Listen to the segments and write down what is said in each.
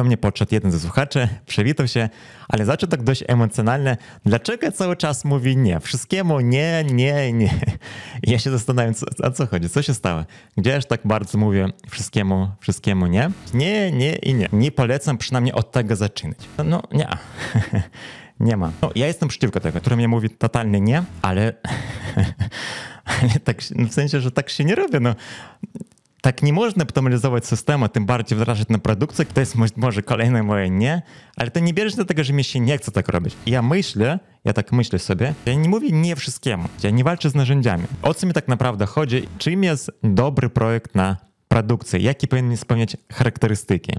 do mnie podszedł jeden ze słuchaczy, przywitał się, ale zaczął tak dość emocjonalnie. Dlaczego cały czas mówi nie? Wszystkiemu nie, nie, nie. Ja się zastanawiam, co, co chodzi, co się stało? Gdzież tak bardzo mówię wszystkiemu, wszystkiemu nie? Nie, nie i nie. Nie polecam przynajmniej od tego zaczynać. No nie. Nie ma. No, ja jestem przeciwko tego, który mnie mówi totalnie nie, ale, ale tak, no w sensie, że tak się nie robi. No, tak nie można optymalizować systemu, tym bardziej wdrażać na produkcję. To jest może kolejne moje nie, ale to nie bierze do tego, że mi się nie chce tak robić. Ja myślę, ja tak myślę sobie, ja nie mówię nie wszystkiemu, ja nie walczę z narzędziami. O co mi tak naprawdę chodzi? Czym jest dobry projekt na produkcję? Jakie powinien spełniać charakterystyki?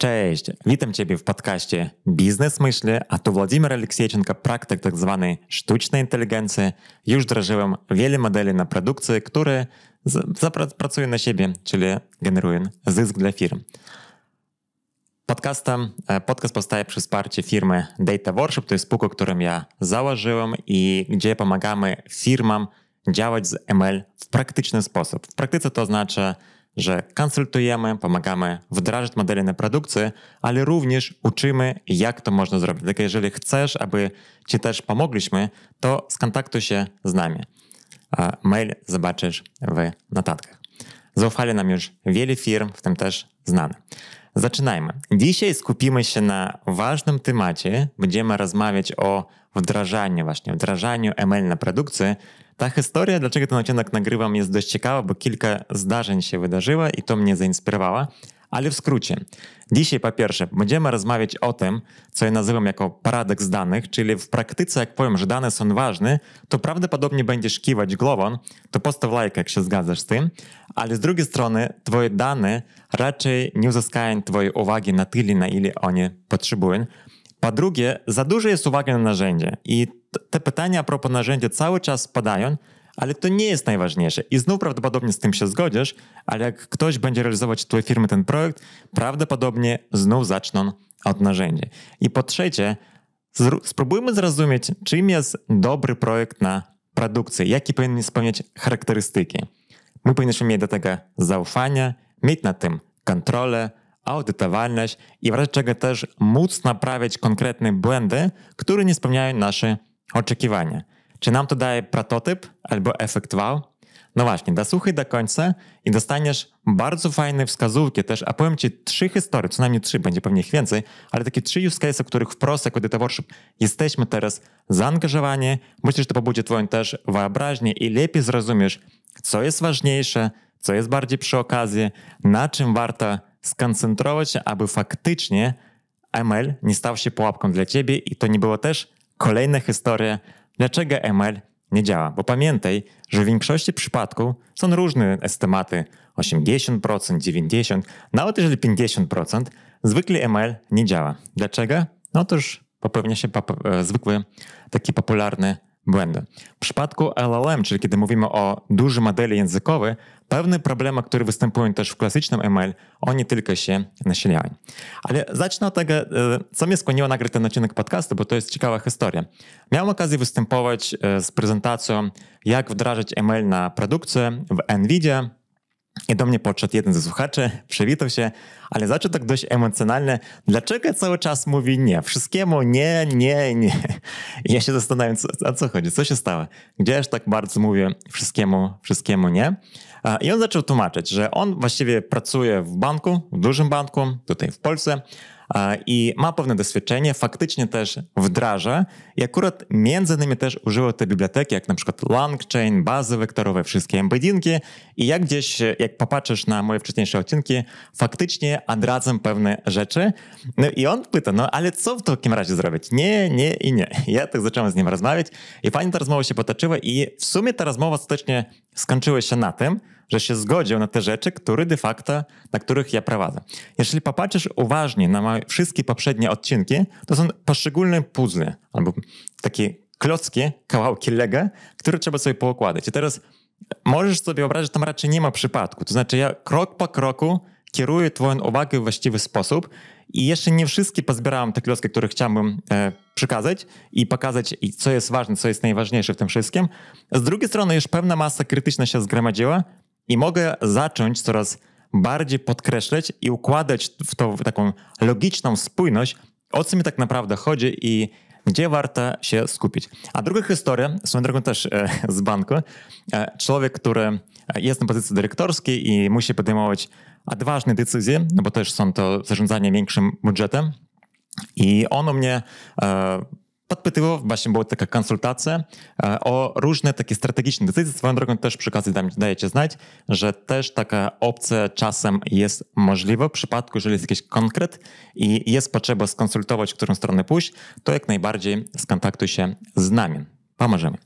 Cześć, witam Ciebie w podcaście Biznes Myśli, a tu Władimir Aleksiejczenko, praktyk tzw. Tak sztucznej inteligencji. Już wdrażyłem wiele modeli na produkcję, które zapracują na siebie, czyli generują zysk dla firm. Podcastem, e, podcast powstaje przy wsparciu firmy Data Worship, to jest spółka, którą ja założyłem i gdzie pomagamy firmom działać z ML w praktyczny sposób. W praktyce to znaczy że konsultujemy, pomagamy wdrażać modele na produkcję, ale również uczymy, jak to można zrobić. Dlatego tak, jeżeli chcesz, aby Ci też pomogliśmy, to skontaktuj się z nami. Mail zobaczysz w notatkach. Zaufali nam już wiele firm, w tym też znane. Zaczynajmy. Dzisiaj skupimy się na ważnym temacie. Będziemy rozmawiać o wdrażaniu, właśnie wdrażaniu ML na produkcję. Ta historia, dlaczego ten odcinek nagrywam, jest dość ciekawa, bo kilka zdarzeń się wydarzyło i to mnie zainspirowało. Ale w skrócie, dzisiaj po pierwsze będziemy rozmawiać o tym, co ja nazywam jako paradoks danych, czyli w praktyce jak powiem, że dane są ważne, to prawdopodobnie będziesz kiwać głową, to postaw lajka, jak się zgadzasz z tym, ale z drugiej strony twoje dane raczej nie uzyskają twojej uwagi na tyle, na ile oni potrzebują. Po drugie, za dużo jest uwagi na narzędzie i te pytania a propos narzędzia cały czas padają, ale to nie jest najważniejsze. I znów prawdopodobnie z tym się zgodzisz, ale jak ktoś będzie realizować twojej firmy ten projekt, prawdopodobnie znów zaczną od narzędzia. I po trzecie, spróbujmy zrozumieć, czym jest dobry projekt na produkcję, jakie powinien spełniać charakterystyki. My powinniśmy mieć do tego zaufanie, mieć na tym kontrolę, audytowalność i w razie czego też móc naprawiać konkretne błędy, które nie spełniają nasze oczekiwania. Czy nam to daje prototyp albo efekt wow? No właśnie, dosłuchaj do końca i dostaniesz bardzo fajne wskazówki też, a powiem Ci trzy historie, co najmniej trzy, będzie pewnie ich więcej, ale takie trzy use cases, których wprost jako Data Workshop jesteśmy teraz zaangażowani. Myślę, że to pobudzi Twoją też wyobraźnię i lepiej zrozumiesz, co jest ważniejsze, co jest bardziej przy okazji, na czym warto skoncentrować się, aby faktycznie ML nie stał się pułapką dla ciebie i to nie było też kolejna historia, dlaczego ML nie działa. Bo pamiętaj, że w większości przypadków są różne estymaty 80%, 90%, nawet jeżeli 50%, zwykle ML nie działa. Dlaczego? No to już popełnia się e, zwykły taki popularny błędy. W przypadku LLM, czyli kiedy mówimy o dużej modeli językowej, pewne problemy, które występują też w klasycznym ML, oni tylko się nasilają. Ale zacznę od tego, e, co mnie skłoniło nagrać ten odcinek podcastu, bo to jest ciekawa historia. Miałem okazję występować e, z prezentacją, jak wdrażać ML na produkcję w NVIDIA, i do mnie podszedł jeden ze słuchaczy, przywitał się, ale zaczął tak dość emocjonalnie. Dlaczego cały czas mówi nie? Wszystkiemu nie, nie, nie. I ja się zastanawiam, co, co chodzi, co się stało? Gdzież tak bardzo mówię wszystkiemu, wszystkiemu nie? I on zaczął tłumaczyć, że on właściwie pracuje w banku, w dużym banku, tutaj w Polsce, i ma pewne doświadczenie, faktycznie też wdraża i akurat między innymi też używa te biblioteki, jak na przykład LangChain, bazy wektorowe, wszystkie embedinki i jak gdzieś, jak popatrzysz na moje wcześniejsze odcinki, faktycznie odradzam pewne rzeczy. No i on pyta, no ale co w takim razie zrobić? Nie, nie i nie. Ja tak zacząłem z nim rozmawiać i fajnie ta rozmowa się potoczyła i w sumie ta rozmowa ostatecznie skończyła się na tym, że się zgodził na te rzeczy, które de facto, na których ja prowadzę. Jeśli popatrzysz uważnie na moje wszystkie poprzednie odcinki, to są poszczególne puzzle albo takie klocki, kawałki lega, które trzeba sobie poukładać. I teraz możesz sobie wyobrazić, że tam raczej nie ma przypadku. To znaczy ja krok po kroku kieruję twoją uwagę w właściwy sposób i jeszcze nie wszystkie pozbierałem te klocki, które chciałbym e, przekazać i pokazać, co jest ważne, co jest najważniejsze w tym wszystkim. Z drugiej strony już pewna masa krytyczna się zgromadziła, i mogę zacząć coraz bardziej podkreślać i układać w to w taką logiczną spójność, o co mi tak naprawdę chodzi i gdzie warto się skupić. A druga historia, swoją drogą też e, z banku, e, człowiek, który e, jest na pozycji dyrektorskiej i musi podejmować odważne decyzje, no bo też są to zarządzanie większym budżetem. I on u mnie e, podpytywał, właśnie była taka konsultacja e, o różne takie strategiczne decyzje. Swoją drogą też przy okazji dajecie znać, że też taka opcja czasem jest możliwa w przypadku, jeżeli jest jakiś konkret i jest potrzeba skonsultować, w którą stronę pójść, to jak najbardziej skontaktuj się z nami. Pomożemy.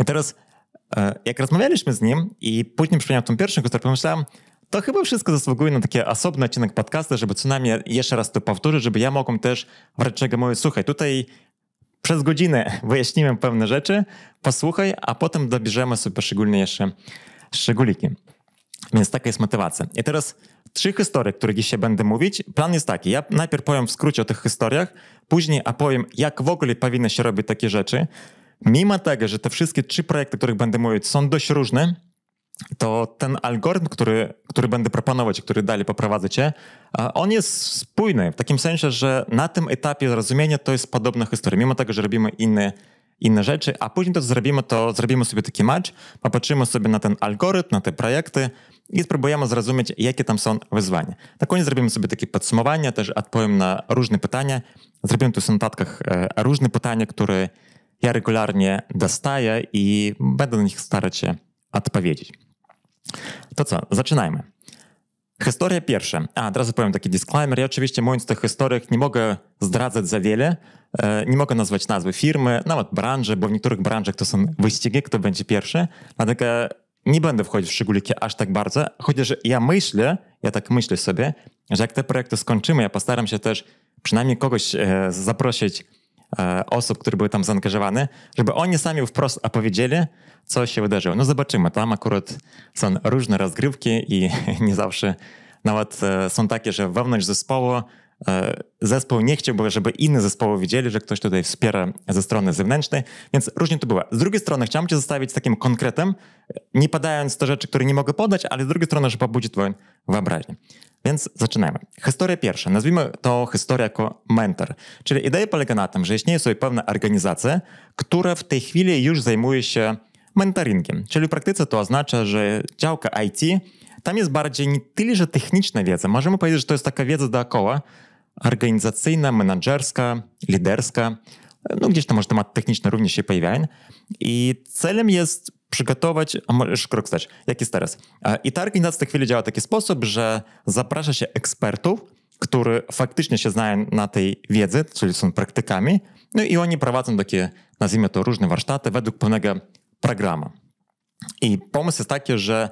I teraz, e, jak rozmawialiśmy z nim i później przypomniałem tą pierwszą, którą pomyślałem, to chyba wszystko zasługuje na taki osobny odcinek podcastu, żeby co najmniej jeszcze raz to powtórzyć, żeby ja mogłem też wracać, czego mówię, słuchaj, tutaj przez godzinę wyjaśniłem pewne rzeczy, posłuchaj, a potem dobierzemy sobie szczególne jeszcze szczególiki. Więc taka jest motywacja. I teraz trzy historie, które dzisiaj będę mówić. Plan jest taki, ja najpierw powiem w skrócie o tych historiach, później opowiem, jak w ogóle powinno się robić takie rzeczy. Mimo tego, że te wszystkie trzy projekty, o których będę mówić, są dość różne, to ten algorytm, który, który będę proponować, który dalej poprowadzę cię, on jest spójny w takim sensie, że na tym etapie zrozumienia to jest podobna historia, mimo tego, że robimy inne, inne rzeczy, a później to zrobimy, to zrobimy sobie taki match, popatrzymy sobie na ten algorytm, na te projekty i spróbujemy zrozumieć, jakie tam są wyzwania. Na koniec zrobimy sobie takie podsumowanie, też odpowiem na różne pytania. Zrobiłem tu w notatkach e, różne pytania, które ja regularnie dostaję i będę na nich starać się odpowiedzieć. To co, zaczynajmy. Historia pierwsza. A, od razu powiem taki disclaimer. Ja oczywiście mówiąc o tych historiach nie mogę zdradzać za wiele. E, nie mogę nazwać nazwy firmy, nawet branży, bo w niektórych branżach to są wyścigi, kto będzie pierwszy. Dlatego nie będę wchodził w szczególiki aż tak bardzo, chociaż ja myślę, ja tak myślę sobie, że jak te projekty skończymy, ja postaram się też przynajmniej kogoś e, zaprosić E, osób, które były tam zaangażowane, żeby oni sami wprost opowiedzieli, co się wydarzyło. No zobaczymy, tam akurat są różne rozgrywki i nie zawsze nawet e, są takie, że wewnątrz zespołu E, zespół nie chciałby, żeby inne zespoły widzieli, że ktoś tutaj wspiera ze strony zewnętrznej, więc różnie to było. Z drugiej strony chciałem cię zostawić z takim konkretem, nie padając do rzeczy, które nie mogę podać, ale z drugiej strony, że pobudzi twoją wyobraźnię. Więc zaczynamy. Historia pierwsza. Nazwijmy to historia jako mentor. Czyli idea polega na tym, że istnieje sobie pewna organizacja, która w tej chwili już zajmuje się mentoringiem. Czyli w praktyce to oznacza, że działka IT tam jest bardziej nie tyle, że techniczna wiedza. Możemy powiedzieć, że to jest taka wiedza dookoła, organizacyjna, menedżerska, liderska. No gdzieś tam może temat techniczny również się pojawia. I celem jest przygotować, a już krok stać, jak jest teraz. E, I ta organizacja w tej chwili działa w taki sposób, że zaprasza się ekspertów, którzy faktycznie się znają na tej wiedzy, czyli są praktykami, no i oni prowadzą takie, nazwijmy to, różne warsztaty według pewnego programu. I pomysł jest taki, że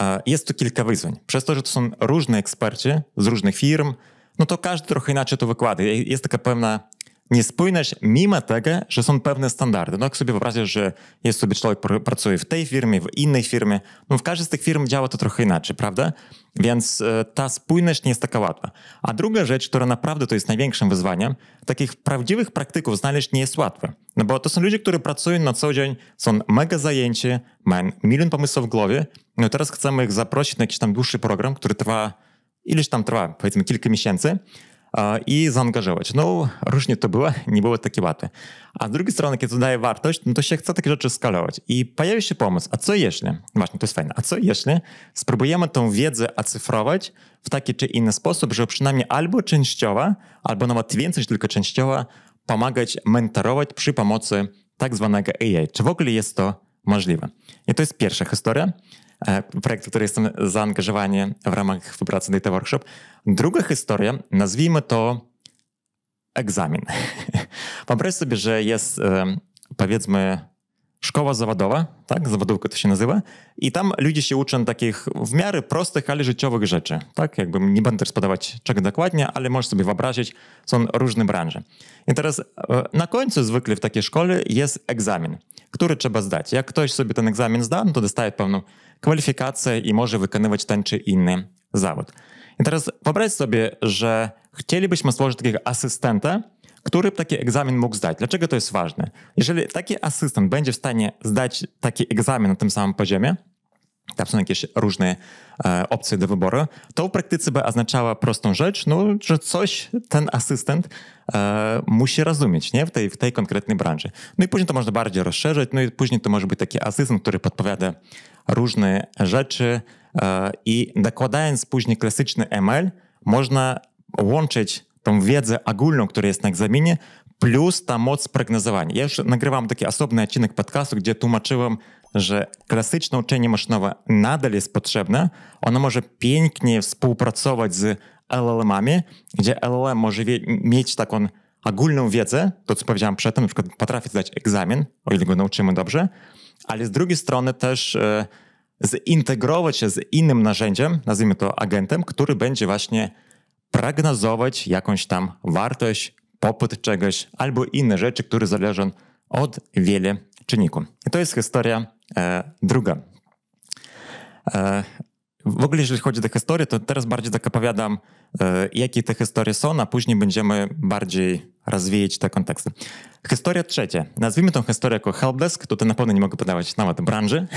e, jest tu kilka wyzwań. Przez to, że to są różne eksperci z różnych firm, no to każdy trochę inaczej to wykłada. Jest taka pewna niespójność, mimo tego, że są pewne standardy. No jak sobie wyobrażasz, że jest sobie człowiek, pracuje w tej firmie, w innej firmie, no w każdej z tych firm działa to trochę inaczej, prawda? Więc e, ta spójność nie jest taka łatwa. A druga rzecz, która naprawdę to jest największym wyzwaniem, takich prawdziwych praktyków znaleźć nie jest łatwe. No bo to są ludzie, którzy pracują na co dzień, są mega zajęci, mają milion pomysłów w głowie, no teraz chcemy ich zaprosić na jakiś tam dłuższy program, który trwa ileś tam trwa, powiedzmy kilka miesięcy i zaangażować. No, różnie to było, nie było takie łatwe. A z drugiej strony, kiedy to daje wartość, no to się chce takie rzeczy skalować. I pojawia się pomysł, a co jeśli, właśnie to jest fajne, a co jeśli spróbujemy tą wiedzę acyfrować w taki czy inny sposób, żeby przynajmniej albo częściowo, albo nawet więcej, tylko częściowo pomagać, mentorować przy pomocy tak zwanego AI. Czy w ogóle jest to możliwe? I to jest pierwsza historia. E, projekt, w który jestem zaangażowany w ramach współpracy Data Workshop. Druga historia, nazwijmy to egzamin. Wyobraź sobie, że jest e, powiedzmy szkoła zawodowa, tak, zawodówka to się nazywa, i tam ludzie się uczą takich w miarę prostych, ale życiowych rzeczy, tak, jakby nie będę też podawać czego dokładnie, ale możesz sobie wyobrazić, są różne branże. I teraz e, na końcu zwykle w takiej szkole jest egzamin, który trzeba zdać. Jak ktoś sobie ten egzamin zda, no to dostaje pewną kwalifikacje i może wykonywać ten czy inny zawód. I teraz wyobraź sobie, że chcielibyśmy stworzyć takiego asystenta, który taki egzamin mógł zdać. Dlaczego to jest ważne? Jeżeli taki asystent będzie w stanie zdać taki egzamin na tym samym poziomie, tam są jakieś różne e, opcje do wyboru, to w praktyce by oznaczało prostą rzecz, no, że coś ten asystent e, musi rozumieć nie? W, tej, w tej konkretnej branży. No i później to można bardziej rozszerzyć, no i później to może być taki asystent, który podpowiada różne rzeczy e, i nakładając później klasyczny ML, można łączyć tą wiedzę ogólną, która jest na egzaminie, plus ta moc prognozowania. Ja już nagrywam taki osobny odcinek podcastu, gdzie tłumaczyłem że klasyczne uczenie maszynowe nadal jest potrzebne. Ono może pięknie współpracować z LLM-ami, gdzie LLM może wie, mieć taką ogólną wiedzę, to co powiedziałem przedtem, na przykład potrafi zdać egzamin, o ile go nauczymy dobrze, ale z drugiej strony też e, zintegrować się z innym narzędziem, nazwijmy to agentem, który będzie właśnie prognozować jakąś tam wartość, popyt czegoś albo inne rzeczy, które zależą od wielu czynników. I to jest historia E, druga. E, w ogóle jeżeli chodzi o te historie, to teraz bardziej tak opowiadam, e, jakie te historie są, a później będziemy bardziej rozwijać te konteksty. Historia trzecia. Nazwijmy tą historię jako helpdesk. Tutaj na pewno nie mogę podawać nawet branży.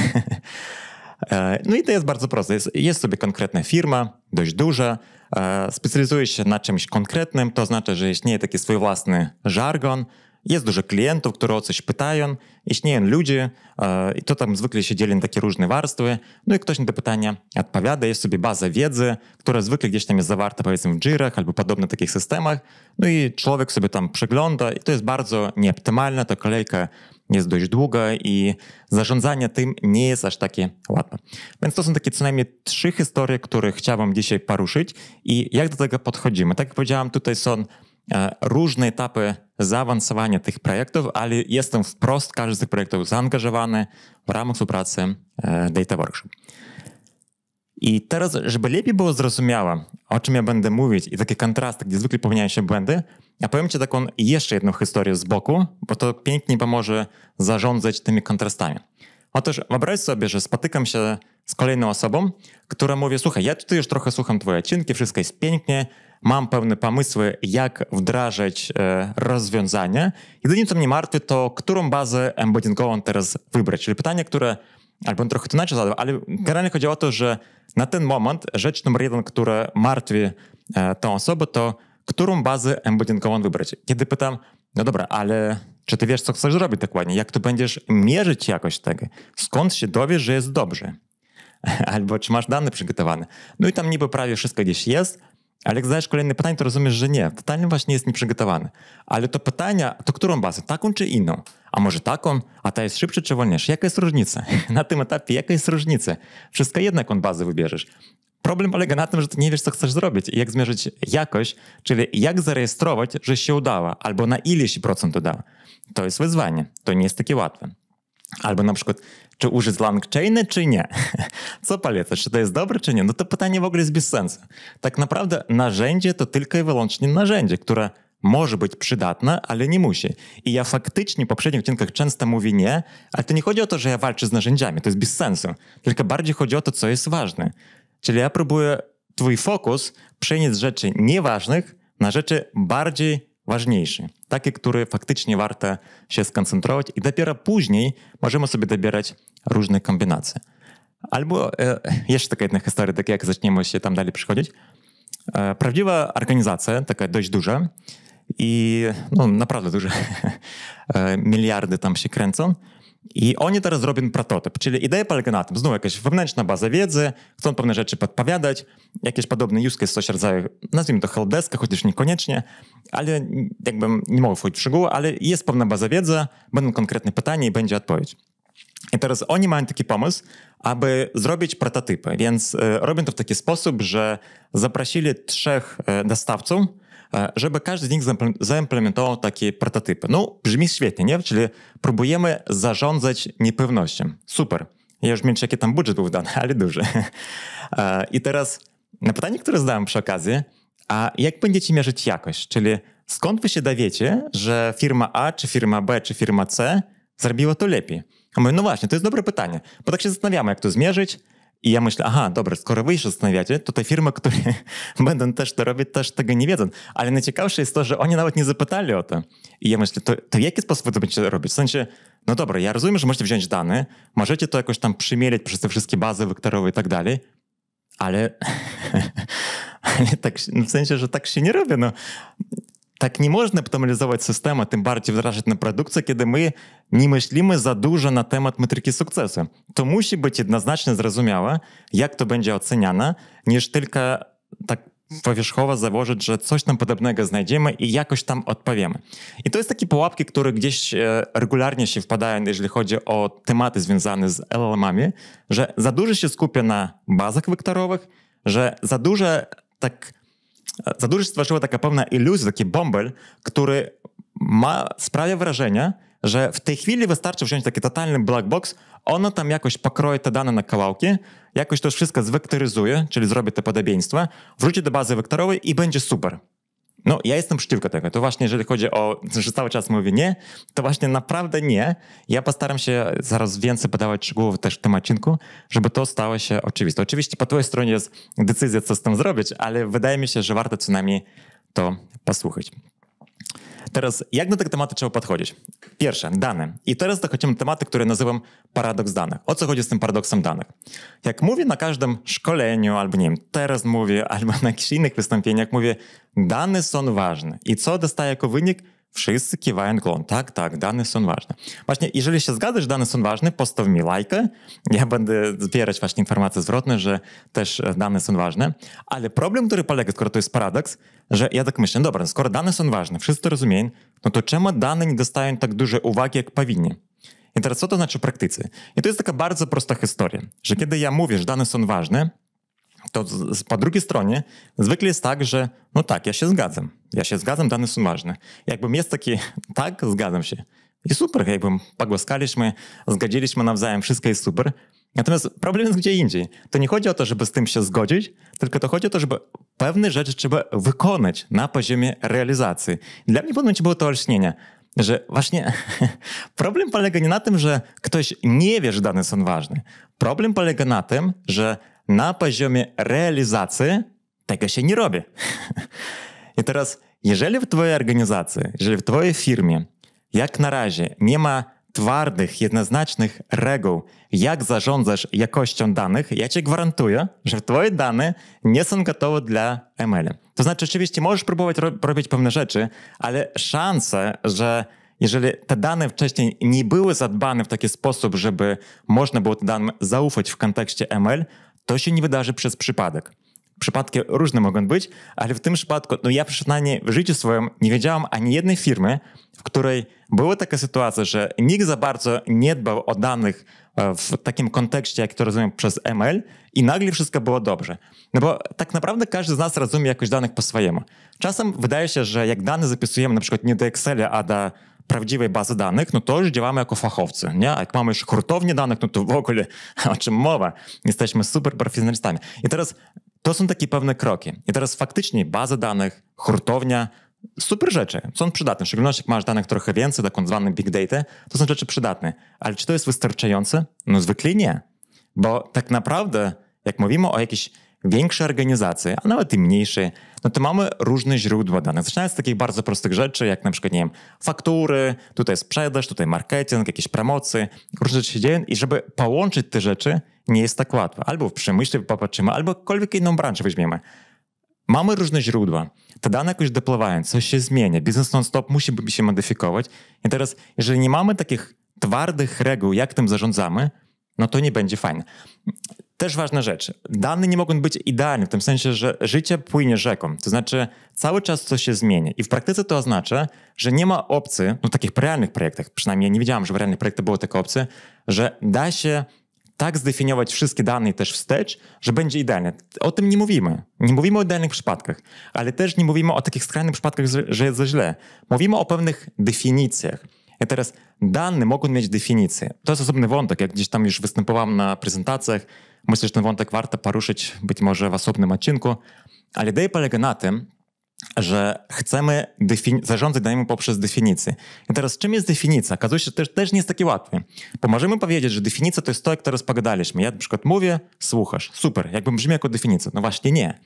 No i to jest bardzo proste. Jest, jest, sobie konkretna firma, dość duża, specjalizuje się na czymś konkretnym, to znaczy, że istnieje taki swój własny żargon, jest dużo klientów, które o coś pytają, istnieją ludzie e, i to tam zwykle się dzieli na takie różne warstwy. No i ktoś na te pytania odpowiada, jest sobie baza wiedzy, która zwykle gdzieś tam jest zawarta powiedzmy w Jirach albo podobnych takich systemach. No i człowiek sobie tam przegląda i to jest bardzo nieoptymalne, ta kolejka jest dość długa i zarządzanie tym nie jest aż takie łatwe. Więc to są takie co najmniej trzy historie, które chciałbym dzisiaj poruszyć i jak do tego podchodzimy. Tak jak powiedziałem, tutaj są e, różne etapy zaawansowanie tych projektów, ale jestem wprost w każdy z tych projektów zaangażowany w ramach współpracy e, Data Workshop. I teraz, żeby lepiej było zrozumiałe, o czym ja będę mówić i taki kontrast gdzie zwykle popełniają się błędy, ja powiem Ci taką jeszcze jedną historię z boku, bo to pięknie pomoże zarządzać tymi kontrastami. Otóż wyobraź sobie, że spotykam się z kolejną osobą, która mówi: Słuchaj, ja tutaj już trochę słucham Twoje odcinki, wszystko jest pięknie, mam pewne pomysły, jak wdrażać e, rozwiązania. Jedynie co mnie martwi, to którą bazę embeddingową teraz wybrać. Czyli pytanie, które albo trochę to inaczej zadał, ale generalnie chodzi o to, że na ten moment rzecz numer jeden, która martwi e, tą osobę, to którą bazę embeddingową wybrać. Kiedy pytam, no dobra, ale czy ty wiesz, co chcesz zrobić dokładnie? Jak tu będziesz mierzyć jakość tego? Skąd się dowiesz, że jest dobrze? albo czy masz dane przygotowane. No i tam niby prawie wszystko gdzieś jest, ale jak zadajesz kolejne pytanie, to rozumiesz, że nie, totalnie właśnie jest przygotowane. Ale to pytania, to którą bazę, taką czy inną? A może taką, a ta jest szybsza czy wolniejsza? Jaka jest różnica? Na tym etapie jaka jest różnica? Wszystko jednak on bazę wybierzesz. Problem polega na tym, że ty nie wiesz, co chcesz zrobić i jak zmierzyć jakość, czyli jak zarejestrować, że się udało, albo na ile się procent udało. To jest wyzwanie, to nie jest takie łatwe. Albo na przykład, czy użyć langchainy, czy nie? Co polecasz, czy to jest dobre, czy nie? No to pytanie w ogóle jest bez sensu. Tak naprawdę narzędzie to tylko i wyłącznie narzędzie, które może być przydatna, ale nie musi. I ja faktycznie w poprzednich odcinkach często mówię nie, ale to nie chodzi o to, że ja walczę z narzędziami, to jest bez sensu. Tylko bardziej chodzi o to, co jest ważne. Czyli ja próbuję twój fokus przenieść z rzeczy nieważnych na rzeczy bardziej ważniejsze, takie, które faktycznie warto się skoncentrować i dopiero później możemy sobie dobierać różne kombinacje. Albo e, jeszcze taka jedna historia, tak jak zaczniemy się tam dalej przychodzić. E, prawdziwa organizacja, taka dość duża i no, naprawdę duża, e, miliardy tam się kręcą. I oni teraz robią prototyp, czyli idea polega na tym, znowu jakaś wewnętrzna baza wiedzy, chcą pewne rzeczy podpowiadać, jakieś podobne use case, coś rodzaju, nazwijmy to helpdeska, chociaż niekoniecznie, ale jakbym nie mogę wchodzić w szczegóły, ale jest pewna baza wiedzy, będą konkretne pytania i będzie odpowiedź. I teraz oni mają taki pomysł, aby zrobić prototypy, więc e, robią to w taki sposób, że zaprosili trzech e, dostawców, e, żeby każdy z nich zaimplementował takie prototypy. No, brzmi świetnie, nie? Czyli próbujemy zarządzać niepewnością. Super. Ja już miałem jaki tam budżet był dany, ale duży. I teraz na pytanie, które zadałem przy okazji, a jak będziecie mierzyć jakość? Czyli skąd wy się dowiecie, że firma A, czy firma B, czy firma C zrobiła to lepiej? mówię, no właśnie, to jest dobre pytanie, bo tak się zastanawiamy, jak to zmierzyć. I ja myślę, aha, dobra, skoro wy się zastanawiacie, to te firmy, które będą też to robić, też tego nie wiedzą. Ale najciekawsze jest to, że oni nawet nie zapytali o to. I ja myślę, to, to w jaki sposób to będziecie robić? W sensie, no dobra, ja rozumiem, że możecie wziąć dane, możecie to jakoś tam przymierzyć przez te wszystkie bazy wektorowe i tak dalej, ale, ale tak, no w sensie, że tak się nie robi. No. Tak nie można optymalizować systemu, tym bardziej wdrażać na produkcji, kiedy my nie myślimy za dużo na temat metryki sukcesu. To musi być jednoznacznie zrozumiałe, jak to będzie oceniane, niż tylko tak powierzchowo założyć, że coś tam podobnego znajdziemy i jakoś tam odpowiemy. I to jest takie połapki, które gdzieś e, regularnie się wpadają, jeżeli chodzi o tematy związane z LLM-ami, że za dużo się skupia na bazach wektorowych, że za dużo tak za dużo stworzyła taka pewna iluzja, taki bąbel, który ma, sprawia wrażenie, że w tej chwili wystarczy wziąć taki totalny black box, ono tam jakoś pokroi te dane na kawałki, jakoś to wszystko zwektoryzuje, czyli zrobi te podobieństwa, wróci do bazy wektorowej i będzie super. No, ja jestem przeciwko tego. To właśnie, jeżeli chodzi o, że cały czas mówię nie, to właśnie naprawdę nie. Ja postaram się zaraz więcej podawać szczegółów też w tym odcinku, żeby to stało się oczywiste. Oczywiście po twojej stronie jest decyzja, co z tym zrobić, ale wydaje mi się, że warto co najmniej to posłuchać. Teraz, jak do tego tematu trzeba podchodzić? Pierwsze, dane. I teraz dochodzimy do tematu, który nazywam paradoks danych. O co chodzi z tym paradoksem danych? Jak mówię na każdym szkoleniu, albo nie wiem, teraz mówię, albo na jakichś innych wystąpieniach, mówię, dane są ważne. I co dostaję jako wynik? Wszyscy kiwają głową. Tak, tak, dane są ważne. Właśnie, jeżeli się zgadzasz, dane są ważne, postaw mi lajkę. Ja będę zbierać właśnie informacje zwrotne, że też e, dane są ważne. Ale problem, który polega, skoro to jest paradoks, że ja tak myślę, dobra, no skoro dane są ważne, wszyscy rozumieją, no to czemu dane nie dostają tak dużej uwagi, jak powinny? I teraz co to znaczy w praktyce? I to jest taka bardzo prosta historia, że kiedy ja mówię, że dane są ważne, to po drugiej stronie zwykle jest tak, że no tak, ja się zgadzam. Ja się zgadzam, dane są ważne. Jakbym jest taki, tak, zgadzam się. I super, jakbym pogłaskaliśmy, zgadziliśmy nawzajem, wszystko jest super. Natomiast problem jest gdzie indziej. To nie chodzi o to, żeby z tym się zgodzić, tylko to chodzi o to, żeby pewne rzeczy trzeba wykonać na poziomie realizacji. Dla mnie ponoć było to olśnienie, że właśnie problem polega nie na tym, że ktoś nie wie, że dane są ważne. Problem polega na tym, że na poziomie realizacji tego się nie robi. I teraz, jeżeli w Twojej organizacji, jeżeli w Twojej firmie, jak na razie nie ma twardych, jednoznacznych reguł, jak zarządzasz jakością danych, ja Ci gwarantuję, że Twoje dane nie są gotowe dla ML. To znaczy, oczywiście możesz próbować ro robić pewne rzeczy, ale szanse, że jeżeli te dane wcześniej nie były zadbane w taki sposób, żeby można było te dane zaufać w kontekście ML, to się nie wydarzy przez przypadek. Przypadki różne mogą być, ale w tym przypadku, no ja przynajmniej w życiu swoim nie wiedziałam ani jednej firmy, w której była taka sytuacja, że nikt za bardzo nie dbał o danych e, w takim kontekście, jak to rozumiem przez ML i nagle wszystko było dobrze. No bo tak naprawdę każdy z nas rozumie jakość danych po swojemu. Czasem wydaje się, że jak dane zapisujemy na przykład nie do Excela, a do prawdziwej bazy danych, no to już działamy jako fachowcy, nie? A jak mamy już hurtownię danych, no to w ogóle o czym mowa? Jesteśmy super profesjonalistami. I teraz to są takie pewne kroki. I teraz faktycznie bazy danych, hurtownia, super rzeczy, są przydatne. W szczególności jak masz danych trochę więcej, taką zwaną big data, to są rzeczy przydatne. Ale czy to jest wystarczające? No zwykle nie. Bo tak naprawdę, jak mówimy o jakichś większe organizacje, a nawet i mniejsze, no to mamy różne źródła danych. Zaczynając z takich bardzo prostych rzeczy, jak na przykład, nie wiem, faktury, tutaj sprzedaż, tutaj marketing, jakieś promocje, różne rzeczy się dzieją i żeby połączyć te rzeczy nie jest tak łatwo. Albo w przemyśle popatrzymy, albo jakkolwiek inną branżę weźmiemy. Mamy różne źródła, te dane jakoś dopływają, coś się zmienia, biznes non-stop musi się modyfikować i teraz, jeżeli nie mamy takich twardych reguł, jak tym zarządzamy, no to nie będzie fajne też ważna rzecz. Dane nie mogą być idealne, w tym sensie, że życie płynie rzeką. To znaczy, cały czas coś się zmienia. I w praktyce to oznacza, że nie ma opcji, no takich realnych projektach, przynajmniej nie wiedziałam, że w realnych projektach było taka opcja, że da się tak zdefiniować wszystkie dane też wstecz, że będzie idealnie. O tym nie mówimy. Nie mówimy o idealnych przypadkach, ale też nie mówimy o takich skrajnych przypadkach, że jest za źle. Mówimy o pewnych definicjach. I teraz dane mogą mieć definicję. To jest osobny wątek, jak gdzieś tam już występowałem na prezentacjach, Myślę, że ten wątek warto poruszyć być może w osobnym odcinku, ale idea polega na tym, że chcemy zarządzać danymi poprzez definicję. I teraz czym jest definicja? Okazuje się, że też, też nie jest takie łatwe. Bo możemy powiedzieć, że definicja to jest to, jak teraz pogadaliśmy. Ja na przykład mówię, słuchasz, super, jakby brzmi jako definicja. No właśnie nie.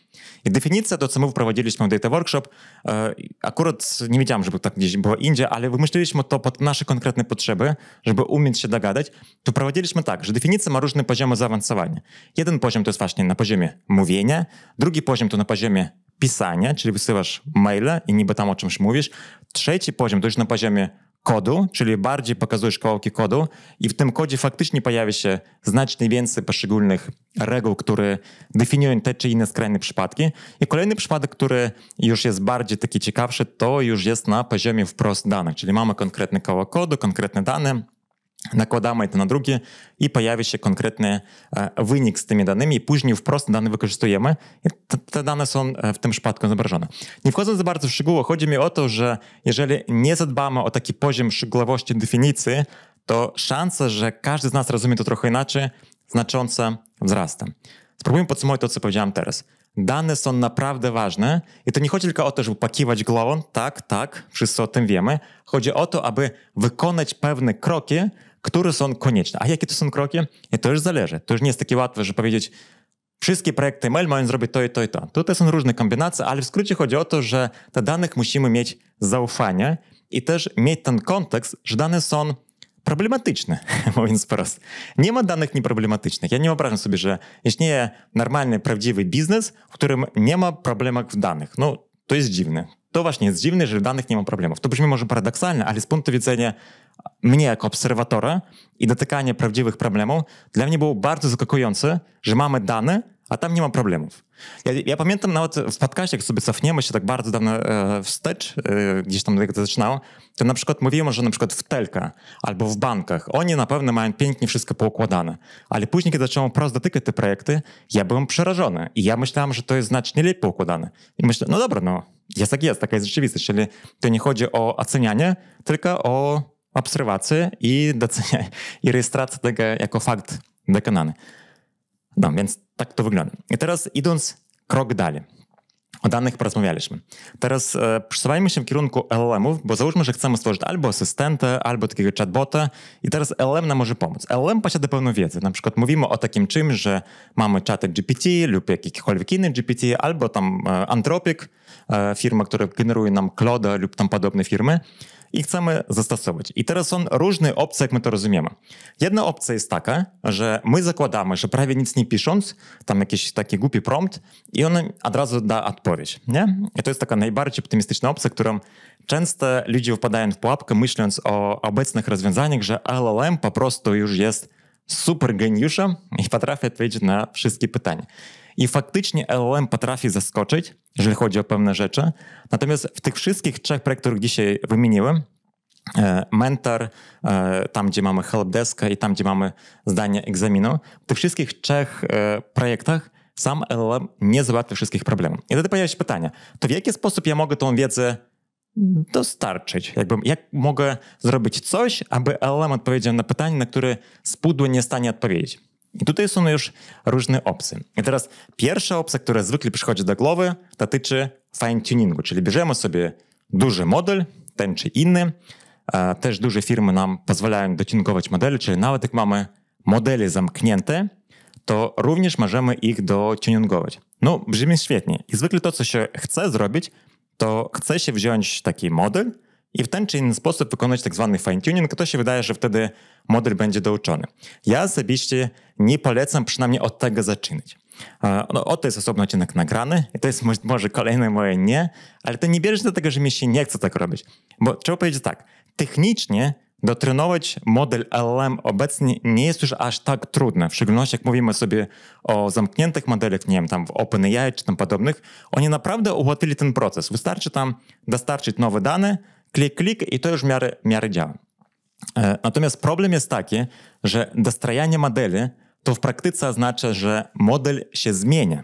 I definicja, to co my wprowadziliśmy w Data Workshop, e, akurat nie wiedziałem, żeby tak gdzieś było indziej, ale wymyśliliśmy to pod nasze konkretne potrzeby, żeby umieć się dogadać, to prowadziliśmy tak, że definicja ma różne poziomy zaawansowania. Jeden poziom to jest właśnie na poziomie mówienia, drugi poziom to na poziomie pisania, czyli wysyłasz maila i niby tam o czymś mówisz. Trzeci poziom, to już na poziomie kodu, czyli bardziej pokazujesz kawałki kodu i w tym kodzie faktycznie pojawia się znacznie więcej poszczególnych reguł, które definiują te czy inne skrajne przypadki. I kolejny przypadek, który już jest bardziej taki ciekawszy, to już jest na poziomie wprost danych, czyli mamy konkretny kawałek kodu, konkretne dane, nakładamy to na drugie i pojawi się konkretny e, wynik z tymi danymi, i później wprost dane wykorzystujemy. te, dane są e, w tym przypadku zobrażone. Nie wchodząc za bardzo w szczegóły, chodzi mi o to, że jeżeli nie zadbamy o taki poziom szczegółowości definicji, to szanse, że każdy z nas rozumie to trochę inaczej, znacząco wzrasta. Spróbujmy podsumować to, co powiedziałem teraz. Dane są naprawdę ważne i to nie chodzi tylko o to, żeby pakiwać głową, tak, tak, wszyscy o tym wiemy. Chodzi o to, aby wykonać pewne kroki, które są konieczne. A jakie to są kroki? I to już zależy. To już nie jest takie łatwe, że powiedzieć, wszystkie projekty ML mają zrobić to i to i to. Tutaj są różne kombinacje, ale w skrócie chodzi o to, że te danych musimy mieć zaufanie i też mieć ten kontekst, że dane są problematyczne, mówiąc wprost. Nie ma danych nieproblematycznych. Ja nie wyobrażam sobie, że istnieje normalny, prawdziwy biznes, w którym nie ma problemów w danych. No, to jest dziwne. To właśnie jest dziwne, że w danych nie ma problemów. To brzmi może paradoksalnie, ale z punktu widzenia mnie jako obserwatora i dotykania prawdziwych problemów, dla mnie było bardzo zaskakujące, że mamy dane, a tam nie ma problemów. Ja, ja, pamiętam nawet w podcaście, jak sobie cofniemy się tak bardzo dawno e, wstecz, e, gdzieś tam jak to zaczynało, to na przykład mówiłem, że na przykład w telkach albo w bankach, oni na pewno mają pięknie wszystko poukładane, ale później, kiedy zacząłem wprost dotykać te projekty, ja byłem przerażony i ja myślałem, że to jest znacznie lepiej poukładane. I myślę, no dobra, no jest tak jest, taka jest rzeczywistość, czyli to nie chodzi o ocenianie, tylko o obserwację i, docenia, i rejestrację tego jako fakt dokonany. No więc tak to wygląda. I teraz idąc krok dalej. O danych porozmawialiśmy. Teraz e, przesuwajmy się w kierunku LLM-ów, bo załóżmy, że chcemy stworzyć albo asystenta, albo takiego chatbota i teraz LLM nam może pomóc. LLM posiada pewną wiedzę. Na przykład mówimy o takim czymś, że mamy czaty GPT lub jakikolwiek inny GPT, albo tam e, Anthropic, E, firma, która generuje nam Clouda lub tam podobne firmy i chcemy zastosować. I teraz są różne opcje, jak my to rozumiemy. Jedna opcja jest taka, że my zakładamy, że prawie nic nie pisząc, tam jakiś taki głupi prompt i on od razu da odpowiedź, nie? I to jest taka najbardziej optymistyczna opcja, którą często ludzie wpadają w pułapkę, myśląc o obecnych rozwiązaniach, że LLM po prostu już jest super geniuszem i potrafi odpowiedzieć na wszystkie pytania. I faktycznie LLM potrafi zaskoczyć, jeżeli chodzi o pewne rzeczy. Natomiast w tych wszystkich trzech projektach, które dzisiaj wymieniłem, e, mentor, e, tam gdzie mamy helpdeska i tam gdzie mamy zdanie egzaminu, w tych wszystkich trzech e, projektach sam LLM nie załatwi wszystkich problemów. I wtedy pojawia się pytanie, to w jaki sposób ja mogę tą wiedzę dostarczyć? Jakby, jak mogę zrobić coś, aby LLM odpowiedział na pytanie, na które spudło nie jest w stanie odpowiedzieć? I tutaj są już różne opcje. I teraz pierwsza opcja, która zwykle przychodzi do głowy, dotyczy fine-tuningu, czyli bierzemy sobie duży model, ten czy inny. Też duże firmy nam pozwalają docinkować modele, czyli nawet jak mamy modele zamknięte, to również możemy ich dotuningować. No, brzmi świetnie. I zwykle to, co się chce zrobić, to chce się wziąć taki model, i w ten czy inny sposób wykonać tak zwany fine tuning, to się wydaje, że wtedy model będzie douczony. Ja osobiście nie polecam przynajmniej od tego zaczynać. No, o to jest osobny odcinek nagrany i to jest może kolejne moje nie, ale to nie bierzesz do tego, że mi się nie chce tak robić. Bo trzeba powiedzieć tak, technicznie dotrenować model LLM obecnie nie jest już aż tak trudne, w szczególności jak mówimy sobie o zamkniętych modelach, nie wiem, tam w OpenAI czy tam podobnych, oni naprawdę ułatwili ten proces. Wystarczy tam dostarczyć nowe dane, klik, klik i to już miary, miarę, działa. E, natomiast problem jest taki, że dostrajanie modeli to w praktyce oznacza, że model się zmienia.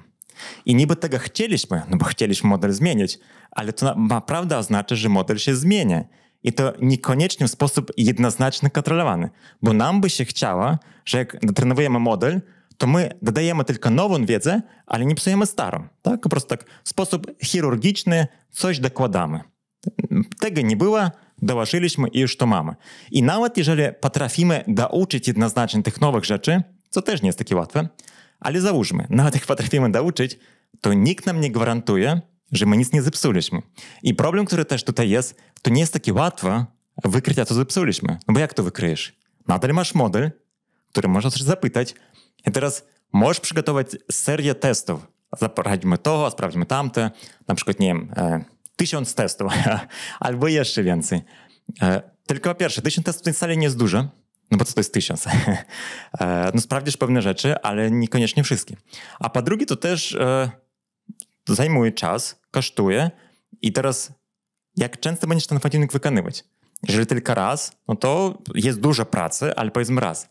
I niby tego chcieliśmy, no bo chcieliśmy model zmienić, ale to naprawdę oznacza, że model się zmienia. I to niekoniecznie w sposób jednoznaczny kontrolowany, bo nam by się chciało, że jak dotrenowujemy model, to my dodajemy tylko nową wiedzę, ale nie psujemy starą. Tak? Po prostu tak w sposób chirurgiczny coś dokładamy. Tego nie było, dołożyliśmy i już to mamy. I nawet jeżeli potrafimy nauczyć jednoznacznie tych nowych rzeczy, co też nie jest takie łatwe, ale załóżmy, nawet jak potrafimy nauczyć, to nikt nam nie gwarantuje, że my nic nie zepsuliśmy. I problem, który też tutaj jest, to nie jest takie łatwe wykryć, a co zepsuliśmy. No bo jak to wykryjesz? Nadal masz model, który można sobie zapytać i teraz możesz przygotować serię testów. Sprawdźmy to, sprawdźmy tamte, na przykład, nie wiem, tysiąc testów albo jeszcze więcej. E, tylko po pierwsze, tysiąc testów w nie jest dużo, no bo co to jest tysiąc? E, no sprawdzisz pewne rzeczy, ale niekoniecznie wszystkie. A po drugie to też to e, zajmuje czas, kosztuje i teraz jak często będziesz ten fatinik wykonywać? Jeżeli tylko raz, no to jest dużo pracy, ale powiedzmy raz.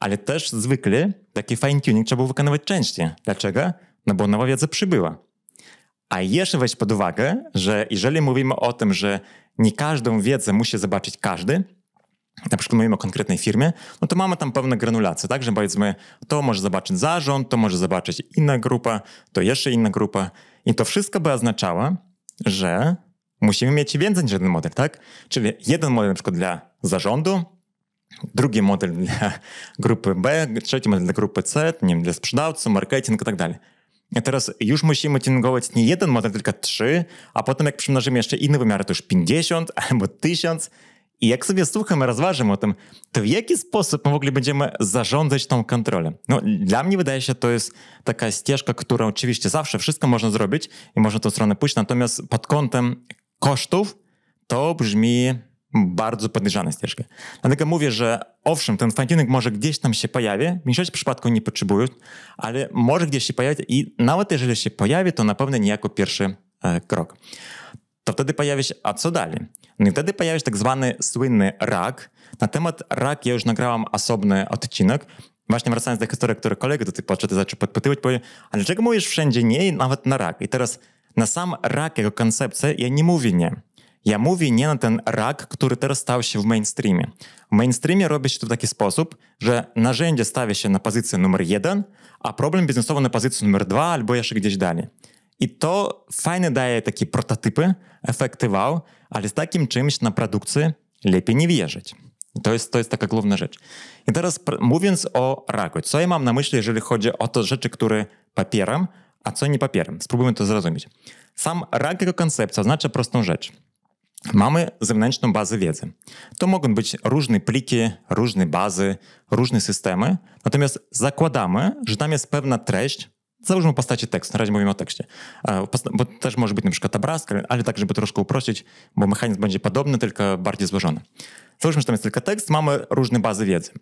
Ale też zwykle taki fine tuning trzeba było wykonywać częściej. Dlaczego? No bo nowa wiedza przybyła. A jeszcze weź pod uwagę, że jeżeli mówimy o tym, że nie każdą wiedzę musi zobaczyć każdy, na przykład mówimy o konkretnej firmie, no to mamy tam pewne granulacje, tak? Że powiedzmy, to może zobaczyć zarząd, to może zobaczyć inna grupa, to jeszcze inna grupa. I to wszystko by oznaczało, że musimy mieć więcej niż jeden model, tak? Czyli jeden model na przykład dla zarządu, drugi model dla grupy B, trzeci model dla grupy C, nie wiem, dla sprzedawców, marketing i tak dalej teraz już musimy tungować nie jeden model, tylko trzy, a potem jak przymnożymy jeszcze inne wymiary, to już 50 albo 1000. I jak sobie słuchamy, rozważymy o tym, to w jaki sposób my w ogóle będziemy zarządzać tą kontrolą? No, dla mnie wydaje się, to jest taka ścieżka, którą oczywiście zawsze wszystko można zrobić i można tą stronę pójść, natomiast pod kątem kosztów to brzmi bardzo podejrzane ścieżki. Dlatego mówię, że owszem, ten fine może gdzieś tam się pojawi, w większości przypadków nie potrzebują, ale może gdzieś się pojawić i nawet jeżeli się pojawi, to na pewno nie jako pierwszy e, krok. To wtedy pojawi się, a co dalej? No i wtedy pojawi się tak zwany słynny rak. Na temat rak ja już nagrałam osobny odcinek. Właśnie wracając do historii, które kolega do tej pory zaczął znaczy podpytywać, powiedział, ale czego mówisz wszędzie nie nawet na rak? I teraz na sam rak jako koncepcję ja nie mówię nie. Ja mówię nie na ten rak, który teraz stał się w mainstreamie. W mainstreamie robi się to w taki sposób, że narzędzie stawia się na pozycję numer jeden, a problem biznesowy na pozycję numer dwa albo jeszcze gdzieś dalej. I to fajnie daje takie prototypy, efektywał, ale z takim czymś na produkcji lepiej nie wierzyć. To jest, to jest taka główna rzecz. I teraz mówiąc o raku, co ja mam na myśli, jeżeli chodzi o te rzeczy, które papieram, a co nie papieram? Spróbujmy to zrozumieć. Sam rak jako koncepcja oznacza prostą rzecz – Mamy zewnętrzną bazę wiedzy. To mogą być różne pliki, różne bazy, różne systemy, natomiast zakładamy, że tam jest pewna treść, załóżmy w postaci tekstu, na razie mówimy o tekście, e, bo też może być na przykład obrazek, ale tak, żeby troszkę uprościć, bo mechanizm będzie podobny, tylko bardziej złożony. Załóżmy, że tam jest tylko tekst, mamy różne bazy wiedzy.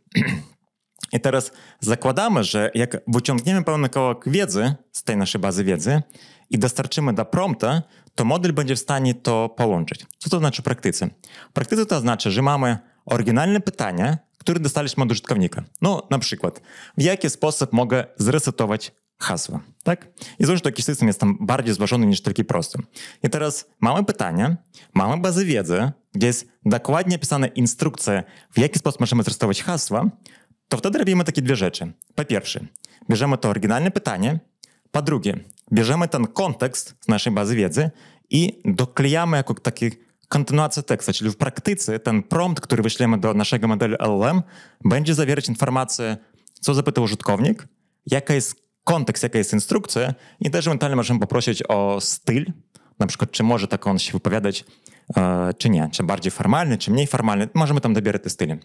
I teraz zakładamy, że jak wyciągniemy pełen kawałek wiedzy z tej naszej bazy wiedzy i dostarczymy do prompta, to model będzie w stanie to połączyć. Co to znaczy w praktyce? W praktyce to znaczy, że mamy oryginalne pytanie, które dostaliśmy od użytkownika. No, na przykład, w jaki sposób mogę zresetować hasło, tak? I zresztą taki system jest tam bardziej zważony niż taki prosty. I teraz mamy pytanie, mamy bazę wiedzy, gdzie jest dokładnie opisana instrukcja, w jaki sposób możemy zresetować hasło, to wtedy robimy takie dwie rzeczy. Po pierwsze, bierzemy to oryginalne pytanie, po drugie, Bierzemy ten kontekst z naszej bazy wiedzy i doklejamy jako taki kontynuację tekstu, czyli w praktyce ten prompt, który wyślemy do naszego modelu LLM, będzie zawierać informację, co zapytał użytkownik, jaka jest kontekst, jaka jest instrukcja i też ewentualnie możemy poprosić o styl, na przykład czy może tak on się wypowiadać, e, czy nie, czy bardziej formalny, czy mniej formalny, możemy tam dobierać te style.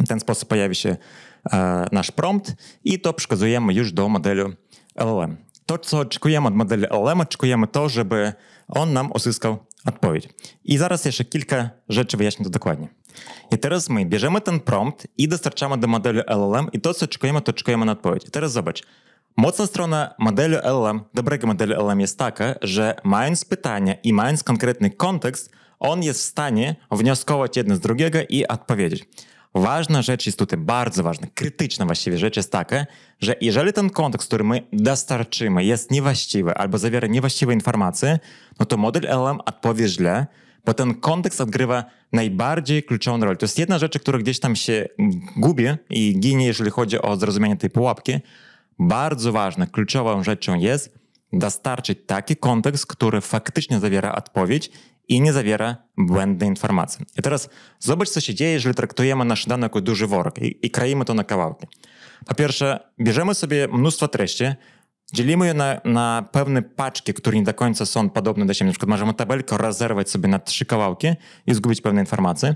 W ten sposób pojawi się e, nasz prompt i to przekazujemy już do modelu LLM to, co oczekujemy od modelu LLM, oczekujemy to, żeby on nam uzyskał odpowiedź. I zaraz jeszcze kilka rzeczy wyjaśnię to dokładnie. I teraz my bierzemy ten prompt i dostarczamy do modelu LLM i to, co oczekujemy, to oczekujemy na odpowiedź. I teraz zobacz. Mocna strona modelu LLM, dobrego modelu LLM jest taka, że mając pytania i mając konkretny kontekst, on jest w stanie wnioskować jedno z drugiego i odpowiedzieć. Ważna rzecz jest tutaj, bardzo ważna, krytyczna właściwie rzecz jest taka, że jeżeli ten kontekst, który my dostarczymy jest niewłaściwy albo zawiera niewłaściwe informacje, no to model LM odpowie źle, bo ten kontekst odgrywa najbardziej kluczową rolę. To jest jedna rzecz, która gdzieś tam się gubi i ginie, jeżeli chodzi o zrozumienie tej pułapki. Bardzo ważna, kluczową rzeczą jest dostarczyć taki kontekst, który faktycznie zawiera odpowiedź i nie zawiera błędnej informacji. I teraz zobacz, co się dzieje, jeżeli traktujemy nasz dane jako duży worek i, i kroimy to na kawałki. Po pierwsze, bierzemy sobie mnóstwo treści, dzielimy je na, na pewne paczki, które nie do końca są podobne do siebie. Na przykład możemy tabelkę rozerwać sobie na trzy kawałki i zgubić pewne informacje.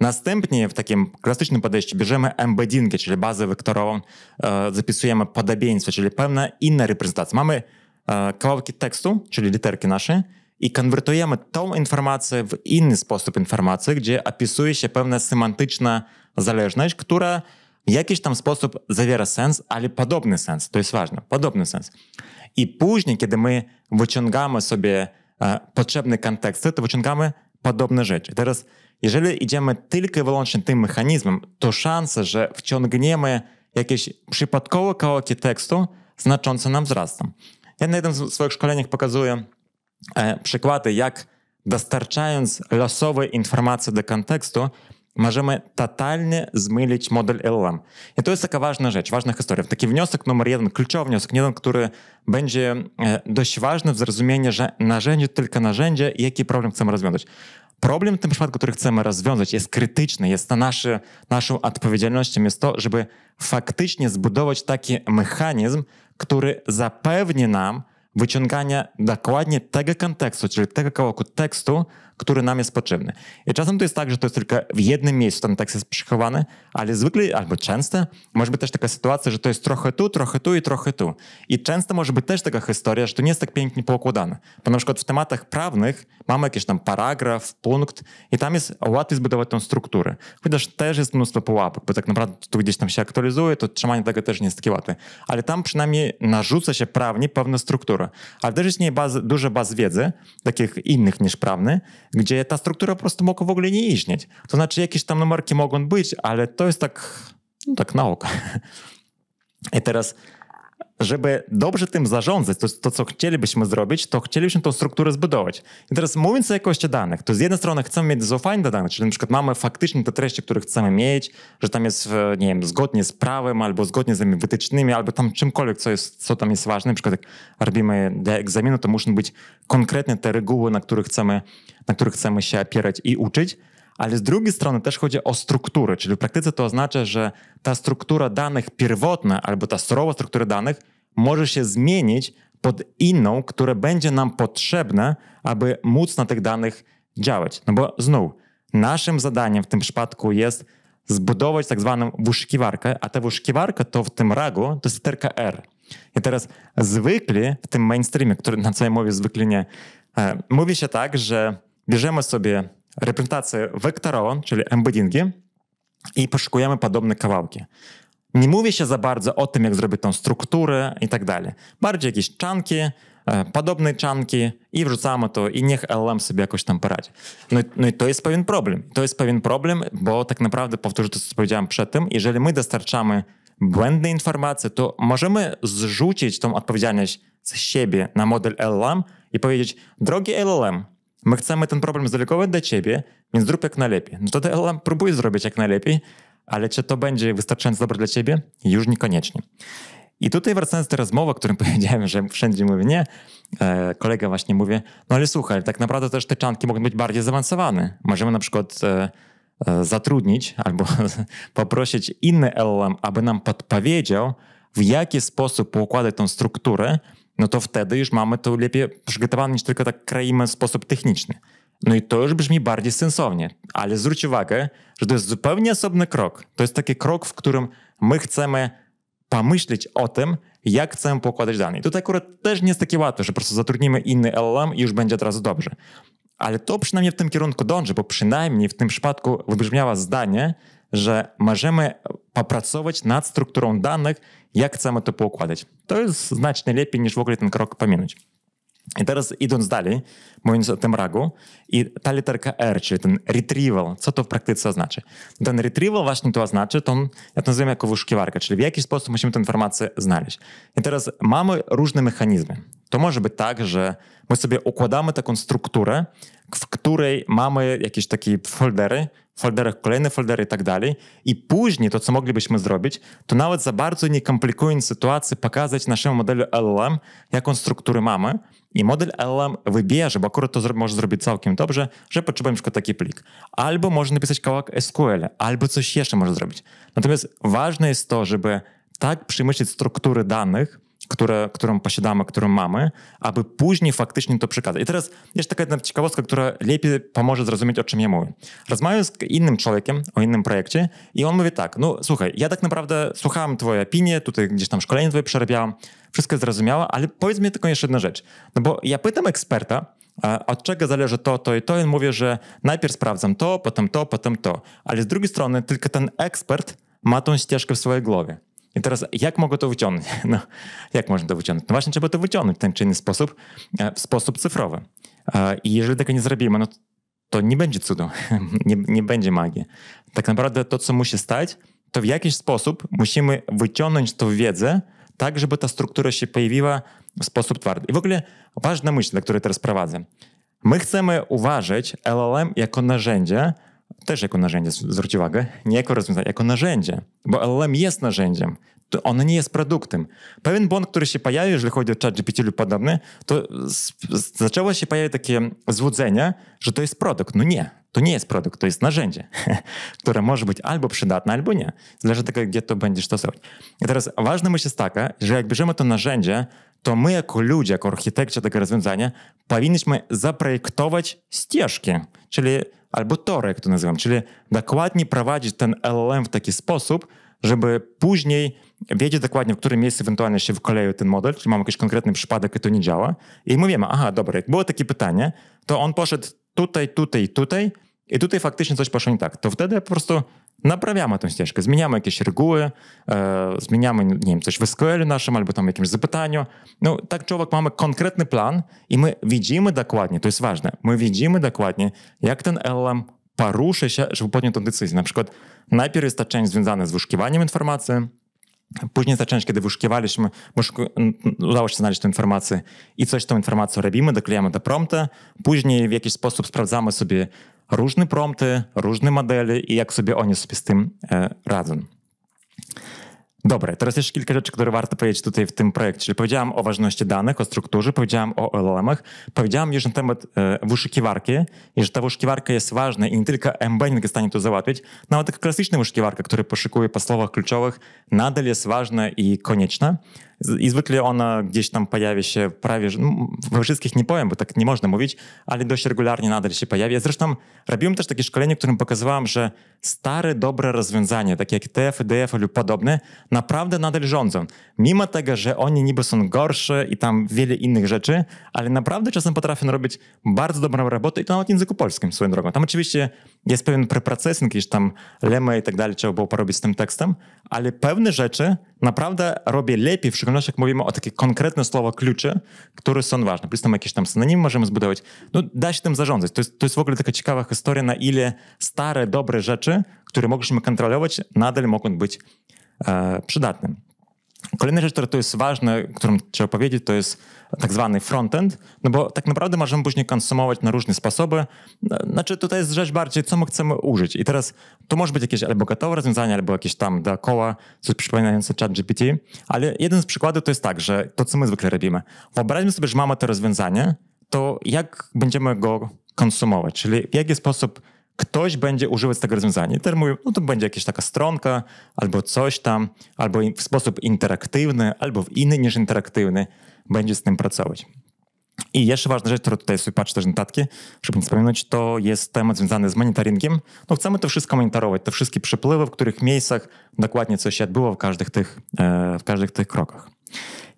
Następnie w takim klasycznym podejściu bierzemy embeddingę, czyli bazę wektorową, e, zapisujemy podobieństwo, czyli pewne inne reprezentacje. Mamy e, kawałki tekstu, czyli literki nasze, i konwertujemy tą informację w inny sposób informacji, gdzie opisuje się pewna semantyczna zależność, która w jakiś tam sposób zawiera sens, ale podobny sens, to jest ważne, podobny sens. I później, kiedy my wyciągamy sobie e, potrzebne konteksty, to wyciągamy podobne rzeczy. Teraz, jeżeli idziemy tylko i wyłącznie tym mechanizmem, to szanse, że wciągniemy jakieś przypadkowe kawałki tekstu znacząco nam wzrastą. Ja na jednym z swoich szkoleniach pokazuję E, przykłady, jak dostarczając losowe informacje do kontekstu, możemy totalnie zmylić model LLM. I to jest taka ważna rzecz, ważna historia. Taki wniosek numer jeden, kluczowy wniosek, jeden, który będzie e, dość ważny w zrozumieniu, że narzędzie tylko narzędzie i jaki problem chcemy rozwiązać. Problem w tym przypadku, który chcemy rozwiązać, jest krytyczny, jest na nasze, naszą odpowiedzialnością, jest to, żeby faktycznie zbudować taki mechanizm, który zapewni nam, wyciągania dokładnie tego kontekstu, czyli tego kawałku tekstu, który nam jest potrzebny. I czasem to jest tak, że to jest tylko w jednym miejscu ten tekst jest przechowany, ale zwykle albo często może być też taka sytuacja, że to jest trochę tu, trochę tu i trochę tu. I często może być też taka historia, że to nie jest tak pięknie poukładane. Bo na przykład w tematach prawnych mamy jakiś tam paragraf, punkt i tam jest łatwiej zbudować tą strukturę. Chociaż też jest mnóstwo pułapek, bo tak naprawdę tu gdzieś tam się aktualizuje, to trzymanie tego też nie jest takie łatwe. Ale tam przynajmniej narzuca się prawnie pewną strukturę. Ale też istnieje baz, duża baz wiedzy, takich innych niż prawny, gdzie ta struktura po prostu mogła w ogóle nie istnieć. To znaczy jakieś tam numerki mogą być, ale to jest tak, no tak nauka. I teraz, żeby dobrze tym zarządzać, to, to co chcielibyśmy zrobić, to chcielibyśmy tą strukturę zbudować. I teraz mówiąc o jakości danych, to z jednej strony chcemy mieć zaufanie do danych, czyli na przykład mamy faktycznie te treści, które chcemy mieć, że tam jest, e, nie wiem, zgodnie z prawem, albo zgodnie z tymi wytycznymi, albo tam czymkolwiek, co, jest, co tam jest ważne. Na przykład jak robimy egzaminu, to muszą być konkretne te reguły, na których chcemy na których chcemy się opierać i uczyć, ale z drugiej strony też chodzi o strukturę, czyli w praktyce to oznacza, że ta struktura danych pierwotna albo ta surowa struktura danych może się zmienić pod inną, która będzie nam potrzebna, aby móc na tych danych działać. No bo znów, naszym zadaniem w tym przypadku jest zbudować tak zwaną wyszukiwarkę, a ta wyszukiwarka to w tym ragu to jest literka R. I teraz zwykle w tym mainstreamie, który na co ja mówię zwykle nie, e, mówi się tak, że bierzemy sobie reprezentację wektorową, czyli embeddingi i poszukujemy podobne kawałki. Nie mówi się za bardzo o tym, jak zrobić tą strukturę i tak dalej. Bardziej jakieś czanki, e, podobne czanki i wrzucamy to i niech LLM sobie jakoś tam poradzi. No i, no i to jest pewien problem. To jest pewien problem, bo tak naprawdę powtórzę to, co powiedziałem przed tym, jeżeli my dostarczamy błędne informacje, to możemy zrzucić tą odpowiedzialność z siebie na model LLM i powiedzieć, drogi LLM, My chcemy ten problem zredukować dla ciebie, więc zrób jak najlepiej. No to LLM próbuj zrobić jak najlepiej, ale czy to będzie wystarczająco dobre dla ciebie? Już niekoniecznie. I tutaj wracając do rozmowy, o którym powiedziałem, że wszędzie mówię nie, e, kolega właśnie mówi, no ale słuchaj, tak naprawdę też te czanki mogą być bardziej zaawansowane. Możemy na przykład e, e, zatrudnić albo poprosić inny LLM, aby nam podpowiedział, w jaki sposób poukładać tą strukturę, no to wtedy już mamy to lepiej przygotowane niż tylko tak kroimy w sposób techniczny. No i to już brzmi bardziej sensownie, ale zwróć uwagę, że to jest zupełnie osobny krok. To jest taki krok, w którym my chcemy pomyśleć o tym, jak chcemy pokładać dane. I tutaj akurat też nie jest takie łatwe, że po prostu zatrudnimy inny LLM i już będzie od razu dobrze. Ale to przynajmniej w tym kierunku dąży, bo przynajmniej w tym przypadku wybrzmiało zdanie, że możemy popracować nad strukturą danych jak chcemy to poukładać. To jest znacznie lepiej niż w ogóle ten krok pominąć. I teraz idąc dalej, mówiąc o tym ragu, i ta literka R, czyli ten retrieval, co to w praktyce oznacza? Ten retrieval właśnie to oznacza, to ja to nazywam jako wyszukiwarka, czyli w jaki sposób musimy tę informację znaleźć. I teraz mamy różne mechanizmy. To może być tak, że my sobie układamy taką strukturę, w której mamy jakieś takie foldery, folderach kolejne foldery i tak dalej. I później to, co moglibyśmy zrobić, to nawet za bardzo nie komplikując sytuacji, pokazać naszemu modelu LLM, jaką strukturę mamy. I model LLM wybierze, bo akurat to może zrobić całkiem dobrze, że potrzebujemy tylko taki plik. Albo może napisać kawałek SQL, albo coś jeszcze może zrobić. Natomiast ważne jest to, żeby tak przemyśleć struktury danych, które, którą posiadamy, którą mamy, aby później faktycznie to przekazać. I teraz jeszcze taka jedna ciekawostka, która lepiej pomoże zrozumieć, o czym ja mówię. Rozmawiam z innym człowiekiem o innym projekcie i on mówi tak, no słuchaj, ja tak naprawdę słuchałem twojej opinii, tutaj gdzieś tam szkolenie twoje przerabiałam, wszystko zrozumiałem, ale powiedz mi tylko jeszcze jedna rzecz. No bo ja pytam eksperta, od czego zależy to, to i to, i on mówi, że najpierw sprawdzam to, potem to, potem to. Ale z drugiej strony tylko ten ekspert ma tą ścieżkę w swojej głowie. I teraz jak mogę to wyciągnąć? No, jak można to wyciągnąć? No właśnie trzeba to wyciągnąć w ten czy inny sposób, e, w sposób cyfrowy. E, I jeżeli tego nie zrobimy, no to nie będzie cudu, nie, nie będzie magii. Tak naprawdę to, co musi stać, to w jakiś sposób musimy wyciągnąć tą wiedzę, tak żeby ta struktura się pojawiła w sposób twardy. I w ogóle ważna myśl, do której teraz prowadzę. My chcemy uważać LLM jako narzędzie, też jako narzędzie, zwróć uwagę, nie jako rozwiązanie, jako narzędzie, bo LLM jest narzędziem, to ono nie jest produktem. Pewien błąd, który się pojawił, jeżeli chodzi o ChatGPT lub podobny, to zaczęło się pojawiać takie złudzenie, że to jest produkt. No nie, to nie jest produkt, to jest narzędzie, które może być albo przydatne, albo nie. Zależy od tego, gdzie to będziesz stosować. I teraz ważna myśl jest taka, że jak bierzemy to narzędzie, to my jako ludzie, jako architekci tego rozwiązania, powinniśmy zaprojektować ścieżki, czyli albo Tor, jak to nazywam, czyli dokładnie prowadzić ten LLM w taki sposób, żeby później wiedzieć dokładnie, w którym miejscu ewentualnie się wkoleju ten model, czy mamy jakiś konkretny przypadek i to nie działa. I my wiemy, aha, dobra, jak było takie pytanie, to on poszedł tutaj, tutaj, tutaj i tutaj faktycznie coś poszło nie tak. To wtedy po prostu Naprawiamy tę ścieżkę, zmieniamy jakieś reguły, e, zmieniamy nie wiem, coś w SQL naszym albo tam jakimś zapytaniu. No tak człowiek mamy konkretny plan i my widzimy dokładnie, to jest ważne, my widzimy dokładnie, jak ten LM poruszy się, żeby podjąć tę decyzję. Na przykład najpierw jest ta część związana z wyszukiwaniem informacji, Później zaczęliśmy kiedy wyszukiwaliśmy, udało się znaleźć tę informację i coś z tą informacją robimy, doklejamy do prompta. Później w jakiś sposób sprawdzamy sobie różne prompty, różne modele i jak sobie oni sobie z tym e, radzą. Dobre, teraz jeszcze kilka rzeczy, które warto powiedzieć tutaj w tym projekcie. Czyli powiedziałam o ważności danych, o strukturze, powiedziałam o LLM-ach, powiedziałam już na temat e, wyszukiwarki i że ta wyszukiwarka jest ważna i nie tylko embedding jest w stanie to załatwić, nawet no, taka klasyczna wyszukiwarka, która poszukuje po słowach kluczowych, nadal jest ważna i konieczna. I zwykle ona gdzieś tam pojawia się prawie, no, we wszystkich nie powiem, bo tak nie można mówić, ale dość regularnie nadal się pojawia. Zresztą robiłem też takie szkolenie, w którym pokazywałem, że stare, dobre rozwiązania, takie jak TF, DF lub podobne, naprawdę nadal rządzą. Mimo tego, że oni niby są gorsze i tam wiele innych rzeczy, ale naprawdę czasem potrafią robić bardzo dobrą robotę i to nawet w języku polskim swoją drogą. Tam oczywiście jest pewien preprocesing, jakieś tam lemy i tak dalej, trzeba było porobić z tym tekstem, ale pewne rzeczy naprawdę robię lepiej w jak mówimy o takie konkretne słowa klucze, które są ważne. Plus tam jakieś tam synonimy możemy zbudować. No da się tym zarządzać. To jest, to jest w ogóle taka ciekawa historia, na ile stare, dobre rzeczy, które mogliśmy kontrolować, nadal mogą być e, przydatne. Kolejna rzecz, która tu jest ważna, którą trzeba powiedzieć, to jest tak zwany frontend, no bo tak naprawdę możemy później konsumować na różne sposoby. Znaczy tutaj jest rzecz bardziej, co my chcemy użyć. I teraz to może być jakieś albo gotowe rozwiązanie, albo jakieś tam dookoła, coś przypominające chat GPT, ale jeden z przykładów to jest tak, że to, co my zwykle robimy. Wyobraźmy sobie, że mamy to rozwiązanie, to jak będziemy go konsumować, czyli w jaki sposób ktoś będzie używać tego rozwiązania. I teraz mówię, no to będzie jakaś taka stronka, albo coś tam, albo w sposób interaktywny, albo w inny niż interaktywny będzie z tym pracować. I jeszcze ważna rzecz, która tutaj sobie patrzę też notatki, żeby nie wspominać, to jest temat związany z monitoringiem. No chcemy to wszystko monitorować, te wszystkie przepływy, w których miejscach dokładnie coś się odbyło w każdych tych, e, w każdych tych krokach.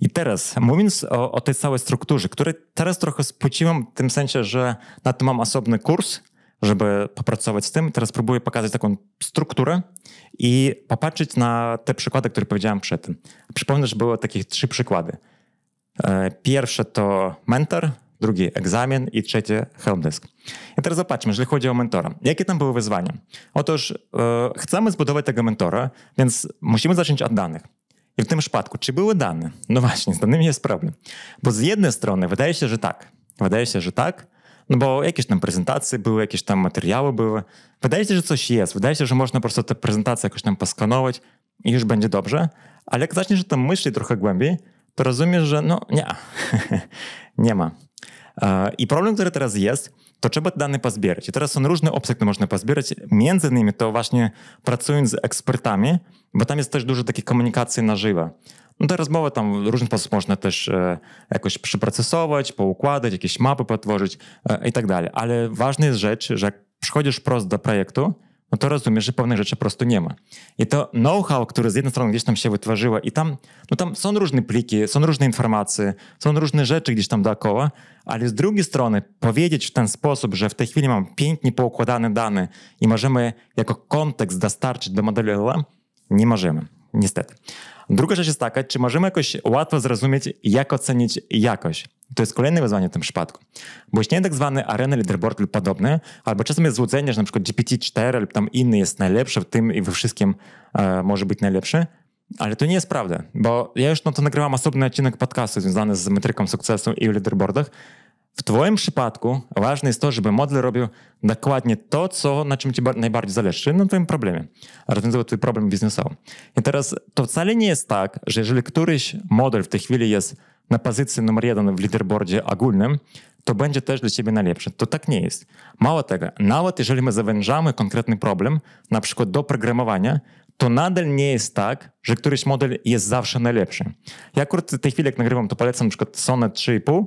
I teraz, mówiąc o, o tej całej strukturze, której teraz trochę spłyciłem w tym sensie, że na to mam osobny kurs, żeby popracować z tym. Teraz próbuję pokazać taką strukturę i popatrzeć na te przykłady, które powiedziałem przed tym. Przypomnę, że były takich trzy przykłady. E, pierwsze to mentor, drugi egzamin i trzecie helpdesk. I teraz zobaczmy, jeżeli chodzi o mentora. Jakie tam były wyzwania? Otóż e, chcemy zbudować tego mentora, więc musimy zacząć od danych. I w tym przypadku, czy były dane? No właśnie, z danymi jest problem. Bo z jednej strony wydaje się, że tak. Wydaje się, że tak, no bo jakieś tam prezentacje były, jakieś tam materiały były. Wydaje się, że coś jest. Wydaje się, że można po prostu tę prezentację jakoś tam poskanować i już będzie dobrze. Ale jak zaczniesz o tym myśleć trochę głębiej, to rozumiesz, że no nie, nie ma. E, I problem, który teraz jest, to trzeba te dane pozbierać. I teraz są różne opcje, które można pozbierać. Między innymi to właśnie pracując z ekspertami, bo tam jest też dużo takiej komunikacji na żywo. No te rozmowy tam w różny sposób można też e, jakoś przeprocesować, poukładać, jakieś mapy potworzyć e, i tak dalej. Ale ważna jest rzecz, że jak przychodzisz prosto do projektu, no to rozumiesz, że pewnych rzeczy po prostu nie ma. I to know-how, które z jednej strony gdzieś tam się wytworzyło i tam, no tam są różne pliki, są różne informacje, są różne rzeczy gdzieś tam dookoła, ale z drugiej strony powiedzieć w ten sposób, że w tej chwili mam pięknie poukładane dane i możemy jako kontekst dostarczyć do modelu LLM, nie możemy, niestety. Druga rzecz jest taka, czy możemy jakoś łatwo zrozumieć, jak ocenić jakość to jest kolejne wyzwanie w tym przypadku. Bo istnieje tak zwany arena leaderboard lub podobne, albo czasem jest złudzenie, że np. GPT-4 lub tam inny jest najlepszy w tym i we wszystkim e, może być najlepszy, ale to nie jest prawda, bo ja już no to nagrywam osobny odcinek podcastu związany z metryką sukcesu i leaderboardach. W twoim przypadku ważne jest to, żeby model robił dokładnie to, co, na czym ci najbardziej zależy, czyli na twoim problemie, rozwiązywał twój problem biznesowy. I teraz to wcale nie jest tak, że jeżeli któryś model w tej chwili jest na pozycji numer jeden w liderboardzie ogólnym, to będzie też dla ciebie najlepsze. To tak nie jest. Mało tego, nawet jeżeli my zawężamy konkretny problem, na przykład do programowania, to nadal nie jest tak, że któryś model jest zawsze najlepszy. Ja akurat w tej chwili, jak nagrywam, to polecam na przykład Sonnet 3,5,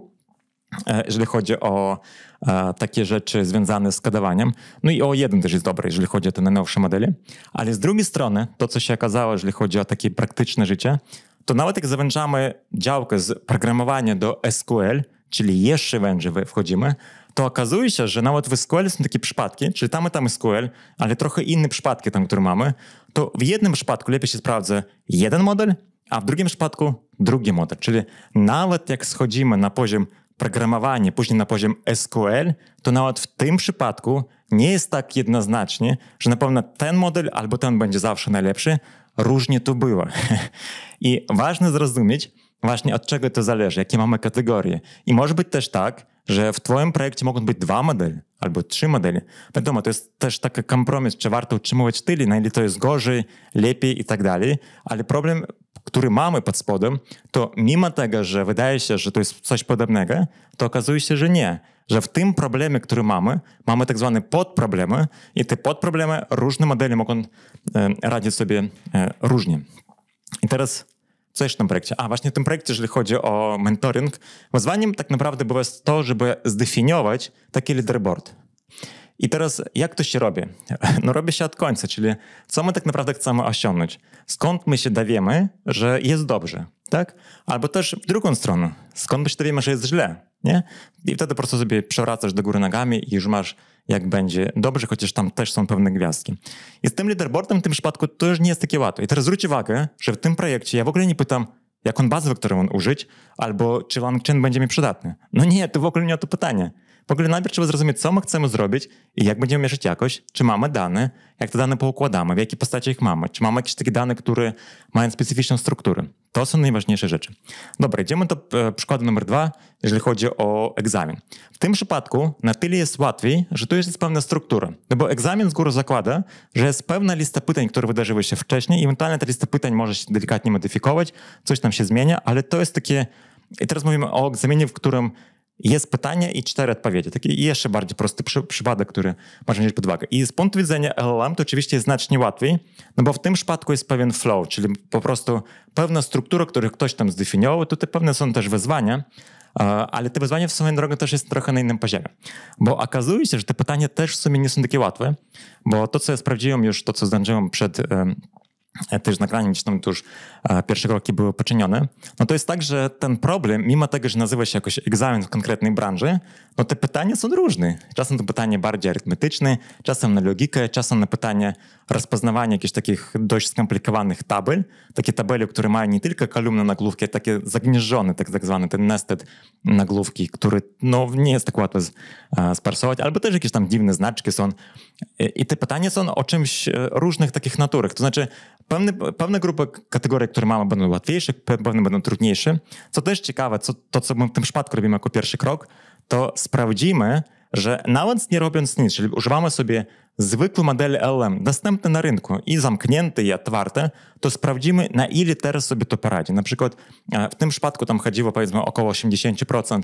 jeżeli chodzi o e, takie rzeczy związane z kodowaniem. No i o jeden też jest dobry, jeżeli chodzi o te najnowsze modele. Ale z drugiej strony, to co się okazało, jeżeli chodzi o takie praktyczne życie, to nawet jak zawężamy działkę z programowania do SQL, czyli jeszcze wężej wchodzimy, to okazuje się, że nawet w SQL są takie przypadki, czyli tam i tam SQL, ale trochę inne przypadki tam, które mamy, to w jednym przypadku lepiej się sprawdza jeden model, a w drugim przypadku drugi model. Czyli nawet jak schodzimy na poziom programowania, później na poziom SQL, to nawet w tym przypadku nie jest tak jednoznacznie, że na pewno ten model albo ten będzie zawsze najlepszy, różnie to było. I ważne zrozumieć właśnie od czego to zależy, jakie mamy kategorie. I może być też tak, że w twoim projekcie mogą być dwa modele albo trzy modele. Wiadomo, to jest też taki kompromis, czy warto utrzymywać tyle, na ile to jest gorzej, lepiej i tak dalej, ale problem, który mamy pod spodem, to mimo tego, że wydaje się, że to jest coś podobnego, to okazuje się, że nie że w tym problemie, który mamy, mamy tak zwane podproblemy i te podproblemy różne modele mogą e, radzić sobie e, różnie. I teraz co jeszcze w tym projekcie? A właśnie w tym projekcie, jeżeli chodzi o mentoring, wyzwaniem tak naprawdę było to, żeby zdefiniować taki leaderboard. I teraz jak to się robi? No robi się od końca, czyli co my tak naprawdę chcemy osiągnąć? Skąd my się dowiemy, że jest dobrze, tak? Albo też w drugą stronę, skąd my się dowiemy, że jest źle, nie? I wtedy po prostu sobie przewracasz do góry nogami i już masz jak będzie dobrze, chociaż tam też są pewne gwiazdki. I z tym leaderboardem w tym przypadku to już nie jest takie łatwe. I teraz zwróć uwagę, że w tym projekcie ja w ogóle nie pytam, jaką bazę, którą on użyć, albo czy LangChain będzie mi przydatny. No nie, to w ogóle nie o to pytanie. W ogóle najpierw trzeba zrozumieć, co my chcemy zrobić i jak będziemy mierzyć jakość, czy mamy dane, jak te dane poukładamy, w jakiej postaci ich mamy, czy mamy jakieś takie dane, które mają specyficzną strukturę. To są najważniejsze rzeczy. Dobra, idziemy do e, przykładu numer dwa, jeżeli chodzi o egzamin. W tym przypadku na tyle jest łatwiej, że tu jest pewna struktura, no bo egzamin z góry zakłada, że jest pewna lista pytań, które wydarzyły się wcześniej i mentalnie ta lista pytań może się delikatnie modyfikować, coś tam się zmienia, ale to jest takie i teraz mówimy o egzaminie, w którym jest pytanie i cztery odpowiedzi. Taki jeszcze bardziej prosty przy, przypadek, który można wziąć pod uwagę. I z punktu widzenia LLM to oczywiście jest znacznie łatwiej, no bo w tym przypadku jest pewien flow, czyli po prostu pewna struktura, którą ktoś tam zdefiniował. Tutaj pewne są też wyzwania, ale te wyzwania w sumie drogę też jest trochę na innym poziomie. Bo okazuje się, że te pytania też w sumie nie są takie łatwe, bo to, co ja sprawdziłem już, to, co zdążyłem przed E, też nagranie, gdzieś tam już e, pierwsze kroki były poczynione, no to jest tak, że ten problem, mimo tego, że nazywa się jakoś egzamin w konkretnej branży, no te pytania są różne. Czasem to pytanie bardziej arytmetyczne, czasem na logikę, czasem na pytanie rozpoznawanie jakichś takich dość skomplikowanych tabel. Takie tabele, które mają nie tylko kolumny nagłówki, ale takie zagnieżdżone, tak, tak zwane te nested które no, nie jest tak łatwo z, sparsować, albo też jakieś tam dziwne znaczki są. I te pytania są o czymś różnych takich naturach. To znaczy pewne, pewne grupy kategorii, które mamy będą łatwiejsze, pewne będą trudniejsze. Co też ciekawe, co, to co my w tym przypadku robimy jako pierwszy krok, to sprawdzimy, że nawet nie robiąc nic, czyli używamy sobie zwykłe model LM, dostępny na rynku i zamknięte i otwarte, to sprawdzimy, na ile teraz sobie to poradzi. Na przykład e, w tym przypadku tam chodziło powiedzmy około 80%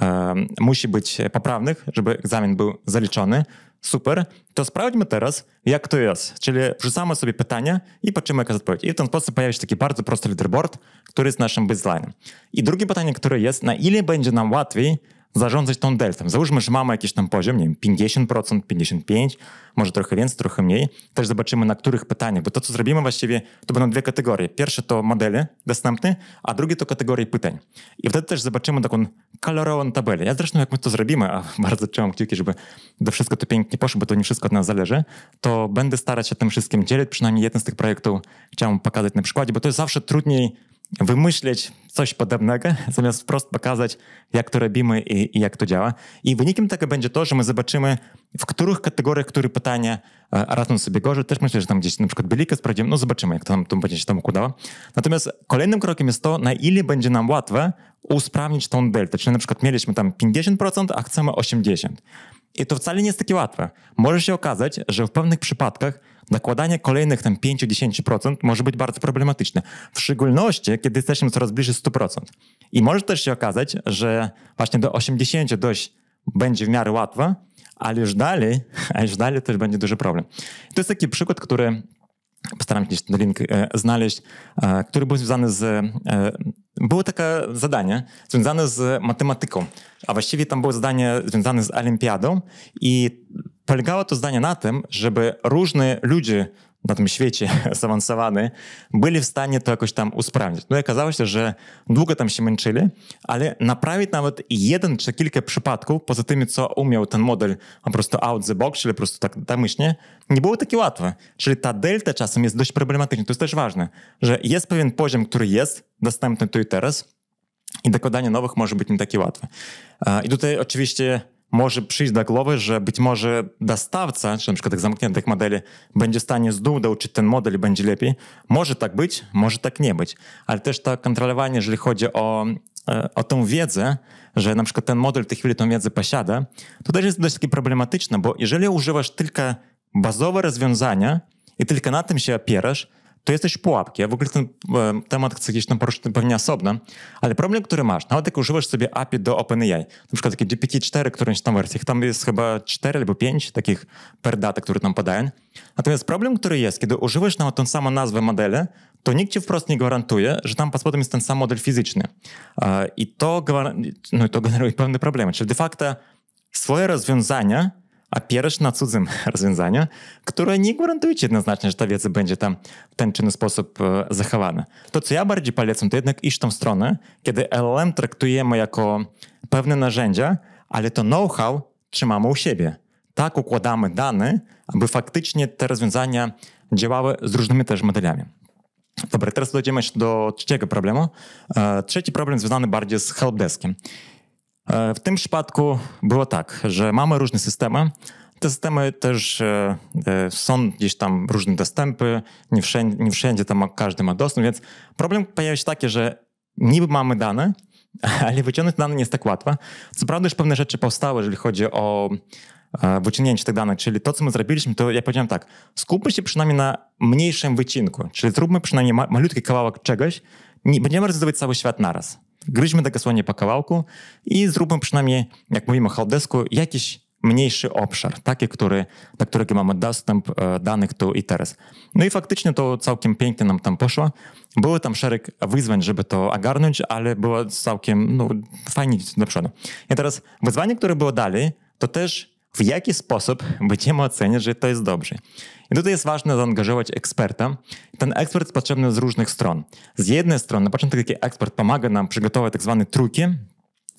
e, musi być poprawnych, żeby egzamin był zaliczony. Super, to sprawdźmy teraz, jak to jest. Czyli wrzucamy sobie pytania i patrzymy, jaka jest odpowiedź. I w ten sposób pojawia się taki bardzo prosty leaderboard, który jest naszym baseline. I drugie pytanie, które jest, na ile będzie nam łatwiej zarządzać tą deltą. Załóżmy, że mamy jakiś tam poziom, nie wiem, 50%, 55%, może trochę więcej, trochę mniej. Też zobaczymy, na których pytaniach, bo to, co zrobimy właściwie, to będą dwie kategorie. Pierwsze to modele dostępne, a drugie to kategorie pytań. I wtedy też zobaczymy taką kolorową tabelę. Ja zresztą, jak my to zrobimy, a bardzo trzymam kciuki, żeby do wszystko to pięknie poszło, bo to nie wszystko od nas zależy, to będę starać się tym wszystkim dzielić, przynajmniej jeden z tych projektów chciałem pokazać na przykładzie, bo to jest zawsze trudniej wymyśleć coś podobnego, zamiast wprost pokazać, jak to robimy i, i, jak to działa. I wynikiem tego będzie to, że my zobaczymy, w których kategoriach, które pytania e, radzą sobie gorzej. Też myślę, że tam gdzieś na przykład bylikę sprawdzimy, no zobaczymy, jak to nam to będzie się tam udało. Natomiast kolejnym krokiem jest to, na ile będzie nam łatwe usprawnić tą deltę. Czyli znaczy, na przykład mieliśmy tam 50%, a chcemy 80%. I to wcale nie jest takie łatwe. Może się okazać, że w pewnych przypadkach nakładanie kolejnych tam 5-10% może być bardzo problematyczne. W szczególności, kiedy jesteśmy coraz bliżej 100%. I może też się okazać, że właśnie do 80 dość będzie w miarę łatwo, ale już dalej, a już dalej też będzie duży problem. To jest taki przykład, który postaram się ten link e, znaleźć, e, który był związany z... E, było takie zadanie związane z matematyką, a właściwie tam było zadanie związane z olimpiadą i Polegało to zdanie na tym, żeby różni ludzie na tym świecie zaawansowany, byli w stanie to jakoś tam usprawnić. No i okazało się, że długo tam się męczyli, ale naprawić nawet jeden czy kilka przypadków, poza tym, co umiał ten model po prostu out the box, czyli po prostu tak domyślnie, nie było takie łatwe. Czyli ta delta czasem jest dość problematyczna. To jest też ważne, że jest pewien poziom, który jest dostępny tu i teraz, i dokładanie nowych może być nie takie łatwe. E, I tutaj oczywiście może przyjść do głowy, że być może dostawca, czy na przykład tych zamkniętych modeli, będzie w stanie z dół douczyć ten model i będzie lepiej. Może tak być, może tak nie być. Ale też to kontrolowanie, jeżeli chodzi o, e, o tą wiedzę, że na przykład ten model w tej chwili tą wiedzę posiada, to też jest dość problematyczne, bo jeżeli używasz tylko bazowe rozwiązania i tylko na tym się opierasz, to jesteś w pułapki. Ja w ogóle ten e, temat chcę gdzieś tam poruszyć pewnie osobno, ale problem, który masz, nawet jak używasz sobie API do OpenAI, na przykład takie GPT-4, którąś tam wersję, tam jest chyba 4 albo 5 takich per data, które tam podają. Natomiast problem, który jest, kiedy używasz nawet tą samą nazwę modele, to nikt ci wprost nie gwarantuje, że tam podspodem jest ten sam model fizyczny. E, I to, no, to generuje pewne problemy. Czyli de facto swoje rozwiązania pierwsze na cudzym rozwiązaniu, które nie gwarantujecie jednoznacznie, że ta wiedza będzie tam w ten czy inny sposób e, zachowana. To, co ja bardziej polecam, to jednak iść w tą stronę, kiedy LLM traktujemy jako pewne narzędzia, ale to know-how trzymamy u siebie. Tak układamy dane, aby faktycznie te rozwiązania działały z różnymi też modelami. Dobra, teraz dojdziemy do trzeciego problemu. E, trzeci problem związany bardziej z helpdeskiem. E, w tym przypadku było tak, że mamy różne systemy. Te systemy też e, e, są gdzieś tam różne dostępy, nie wszędzie, nie wszędzie tam każdy ma dostęp, więc problem pojawia się taki, że niby mamy dane, ale wyciągnąć dane nie jest tak łatwe. Co prawda już pewne rzeczy powstały, jeżeli chodzi o wyciągnięcie tych danych, czyli to, co my zrobiliśmy, to ja powiedziałem tak, skupmy się przynajmniej na mniejszym wycinku, czyli zróbmy przynajmniej malutki kawałek czegoś, nie będziemy recenzować cały świat naraz. Gryźmy te słonie po kawałku i zróbmy przynajmniej, jak mówimy o hotdesku, jakiś mniejszy obszar, taki, który, do którego mamy dostęp e, danych tu i teraz. No i faktycznie to całkiem pięknie nam tam poszło. Było tam szereg wyzwań, żeby to ogarnąć, ale było całkiem no, fajnie do przodu. I teraz wyzwanie, które było dalej, to też w jaki sposób będziemy oceniać, że to jest dobrze. I tutaj jest ważne zaangażować eksperta. Ten ekspert jest potrzebny z różnych stron. Z jednej strony, na początku taki ekspert pomaga nam przygotować tak zwany trójki.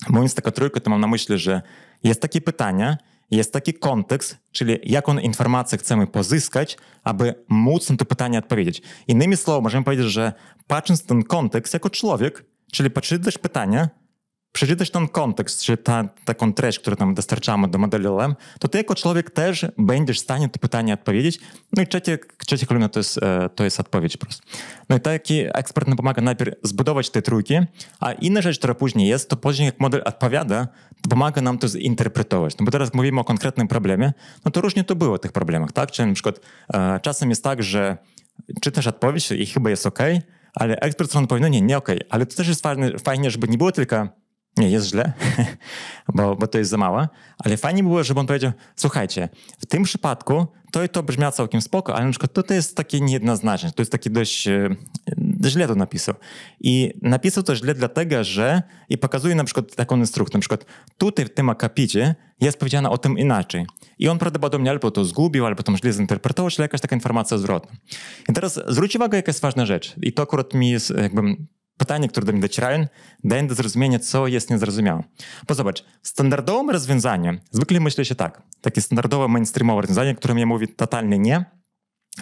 Mówiąc taką trójkę, to mam na myśli, że jest takie pytanie jest taki kontekst, czyli jaką informację chcemy pozyskać, aby móc na to pytanie odpowiedzieć. Innymi słowy, możemy powiedzieć, że patrząc na ten kontekst jako człowiek, czyli patrzysz pytania, przeczytasz ten kontekst, czy ta, taką treść, którą tam dostarczamy do modelu LM, to ty jako człowiek też będziesz w stanie te pytania odpowiedzieć. No i trzecia, trzecia kolumna to jest, e, to jest odpowiedź po prostu. No i taki ekspert nam pomaga najpierw zbudować te trójki, a inna rzecz, która później jest, to później jak model odpowiada, to pomaga nam to zinterpretować. No bo teraz mówimy o konkretnym problemie, no to różnie to było w tych problemach, tak? Czyli na przykład e, czasem jest tak, że czytasz odpowiedź i chyba jest ok, ale ekspert stron powie, no nie, nie ok, ale to też jest fajne, fajnie, żeby nie było tylko nie, jest źle, bo, bo to jest za małe, ale fajnie było, żeby on powiedział, słuchajcie, w tym przypadku to i to brzmia całkiem spoko, ale na przykład to, to jest takie niejednoznaczne, to jest takie dość e, źle to napisał. I napisał to źle dlatego, że i pokazuje na przykład taką instrukcję, na przykład tutaj w tym akapicie jest powiedziane o tym inaczej. I on prawdopodobnie albo to zgubił, albo to źle zinterpretował, czy jakaś taka informacja zwrotna. I teraz zwróć uwagę jaka jest ważna rzecz. I to akurat mi jest jakbym pytania, które do mnie docierają, dają do zrozumienia, co jest niezrozumiałe. Bo zobacz, standardowe rozwiązanie, zwykle myślę się tak, takie standardowe, mainstreamowe rozwiązanie, które mnie mówię totalnie nie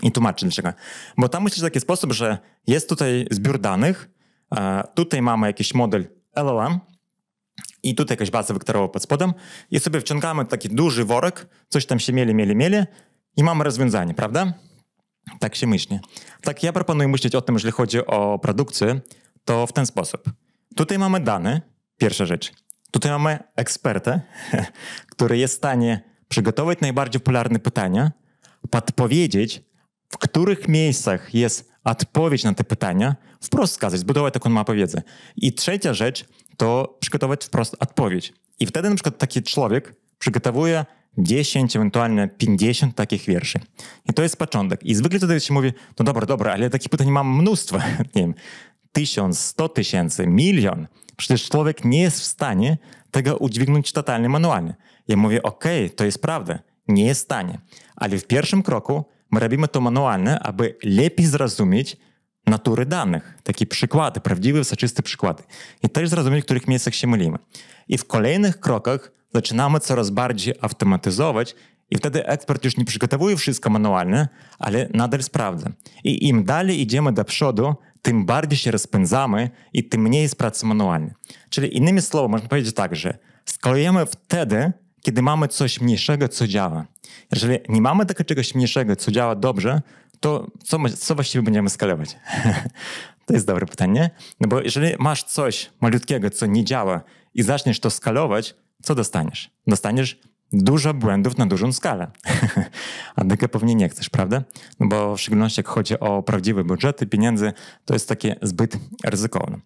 i tłumaczy dlaczego. Bo tam myślę w taki sposób, że jest tutaj zbiór danych, e, tutaj mamy jakiś model LLM, i tutaj jakaś baza wektorowa pod spodem i sobie wciągamy taki duży worek, coś tam się mieli, mieli, mieli i mamy rozwiązanie, prawda? Tak się myśli. Tak ja proponuję myśleć o tym, jeżeli chodzi o produkcję, to w ten sposób. Tutaj mamy dane, pierwsza rzecz. Tutaj mamy eksperta, który jest w stanie przygotować najbardziej popularne pytania, podpowiedzieć, w których miejscach jest odpowiedź na te pytania, wprost wskazać, zbudować taką mapę wiedzy. I trzecia rzecz to przygotować wprost odpowiedź. I wtedy na przykład taki człowiek przygotowuje 10, ewentualnie 50 takich wierszy. I to jest początek. I zwykle tutaj się mówi, no dobra, dobra, ale takich pytań mam mnóstwo. nie wiem, tysiąc, sto tysięcy, milion. Przecież człowiek nie jest w stanie tego udźwignąć totalnie manualnie. Ja mówię, okej, okay, to jest prawda, nie jest w stanie. Ale w pierwszym kroku my robimy to manualnie, aby lepiej zrozumieć natury danych. Takie przykłady, prawdziwe, soczyste przykłady. I też zrozumieć, w których miejscach się mylimy. I w kolejnych krokach zaczynamy coraz bardziej automatyzować i wtedy ekspert już nie przygotowuje wszystko manualnie, ale nadal sprawdza. I im dalej idziemy do przodu, tym bardziej się rozpędzamy i tym mniej jest pracy manualnej. Czyli innymi słowy, można powiedzieć tak, że skalujemy wtedy, kiedy mamy coś mniejszego, co działa. Jeżeli nie mamy takiego czegoś mniejszego, co działa dobrze, to co, co właściwie będziemy skalować? to jest dobre pytanie. No bo jeżeli masz coś malutkiego, co nie działa i zaczniesz to skalować, co dostaniesz? Dostaniesz dużo błędów na dużą skalę. A tego pewnie nie chcesz, prawda? No bo w szczególności jak chodzi o prawdziwe budżety pieniędzy, to jest takie zbyt ryzykowne.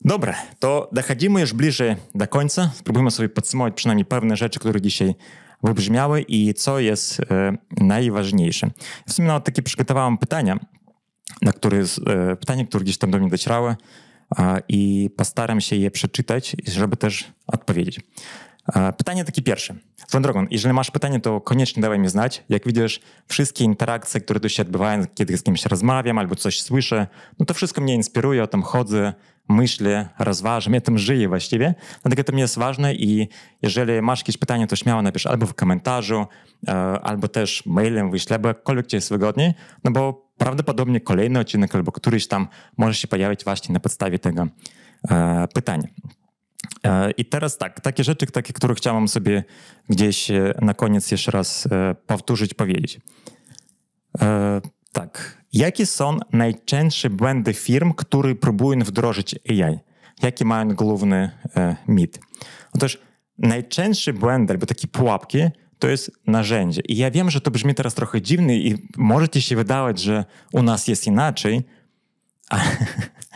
Dobra, to dochodzimy już bliżej do końca. Spróbujmy sobie podsumować przynajmniej pewne rzeczy, które dzisiaj wybrzmiały i co jest e, najważniejsze. W sumie nawet no, takie przygotowałem pytania, na które, e, pytanie, które gdzieś tam do mnie docierały i postaram się je przeczytać, żeby też odpowiedzieć. Pytanie takie pierwsze. Swoją drogą, jeżeli masz pytanie, to koniecznie dawaj mi znać. Jak widzisz, wszystkie interakcje, które tu się odbywają, kiedy z kimś rozmawiam albo coś słyszę, no to wszystko mnie inspiruje, o tym chodzę, myślę, rozważam, ja tym żyję właściwie. Dlatego to mi jest ważne i jeżeli masz jakieś pytanie, to śmiało napisz albo w komentarzu, e, albo też mailem Wyślę, albo jakkolwiek ci jest wygodniej, no bo prawdopodobnie kolejny odcinek albo któryś tam może się pojawić właśnie na podstawie tego e, pytania. E, I teraz tak, takie rzeczy, takie, które chciałam sobie gdzieś e, na koniec jeszcze raz e, powtórzyć, powiedzieć. Tak. Jakie są najczęstsze błędy firm, które próbują wdrożyć AI? Jakie mają główny mit? Otóż najczęstszy błędy albo takie pułapki to jest narzędzie. I ja wiem, że to brzmi teraz trochę dziwnie i możecie się wydawać, że u nas jest inaczej,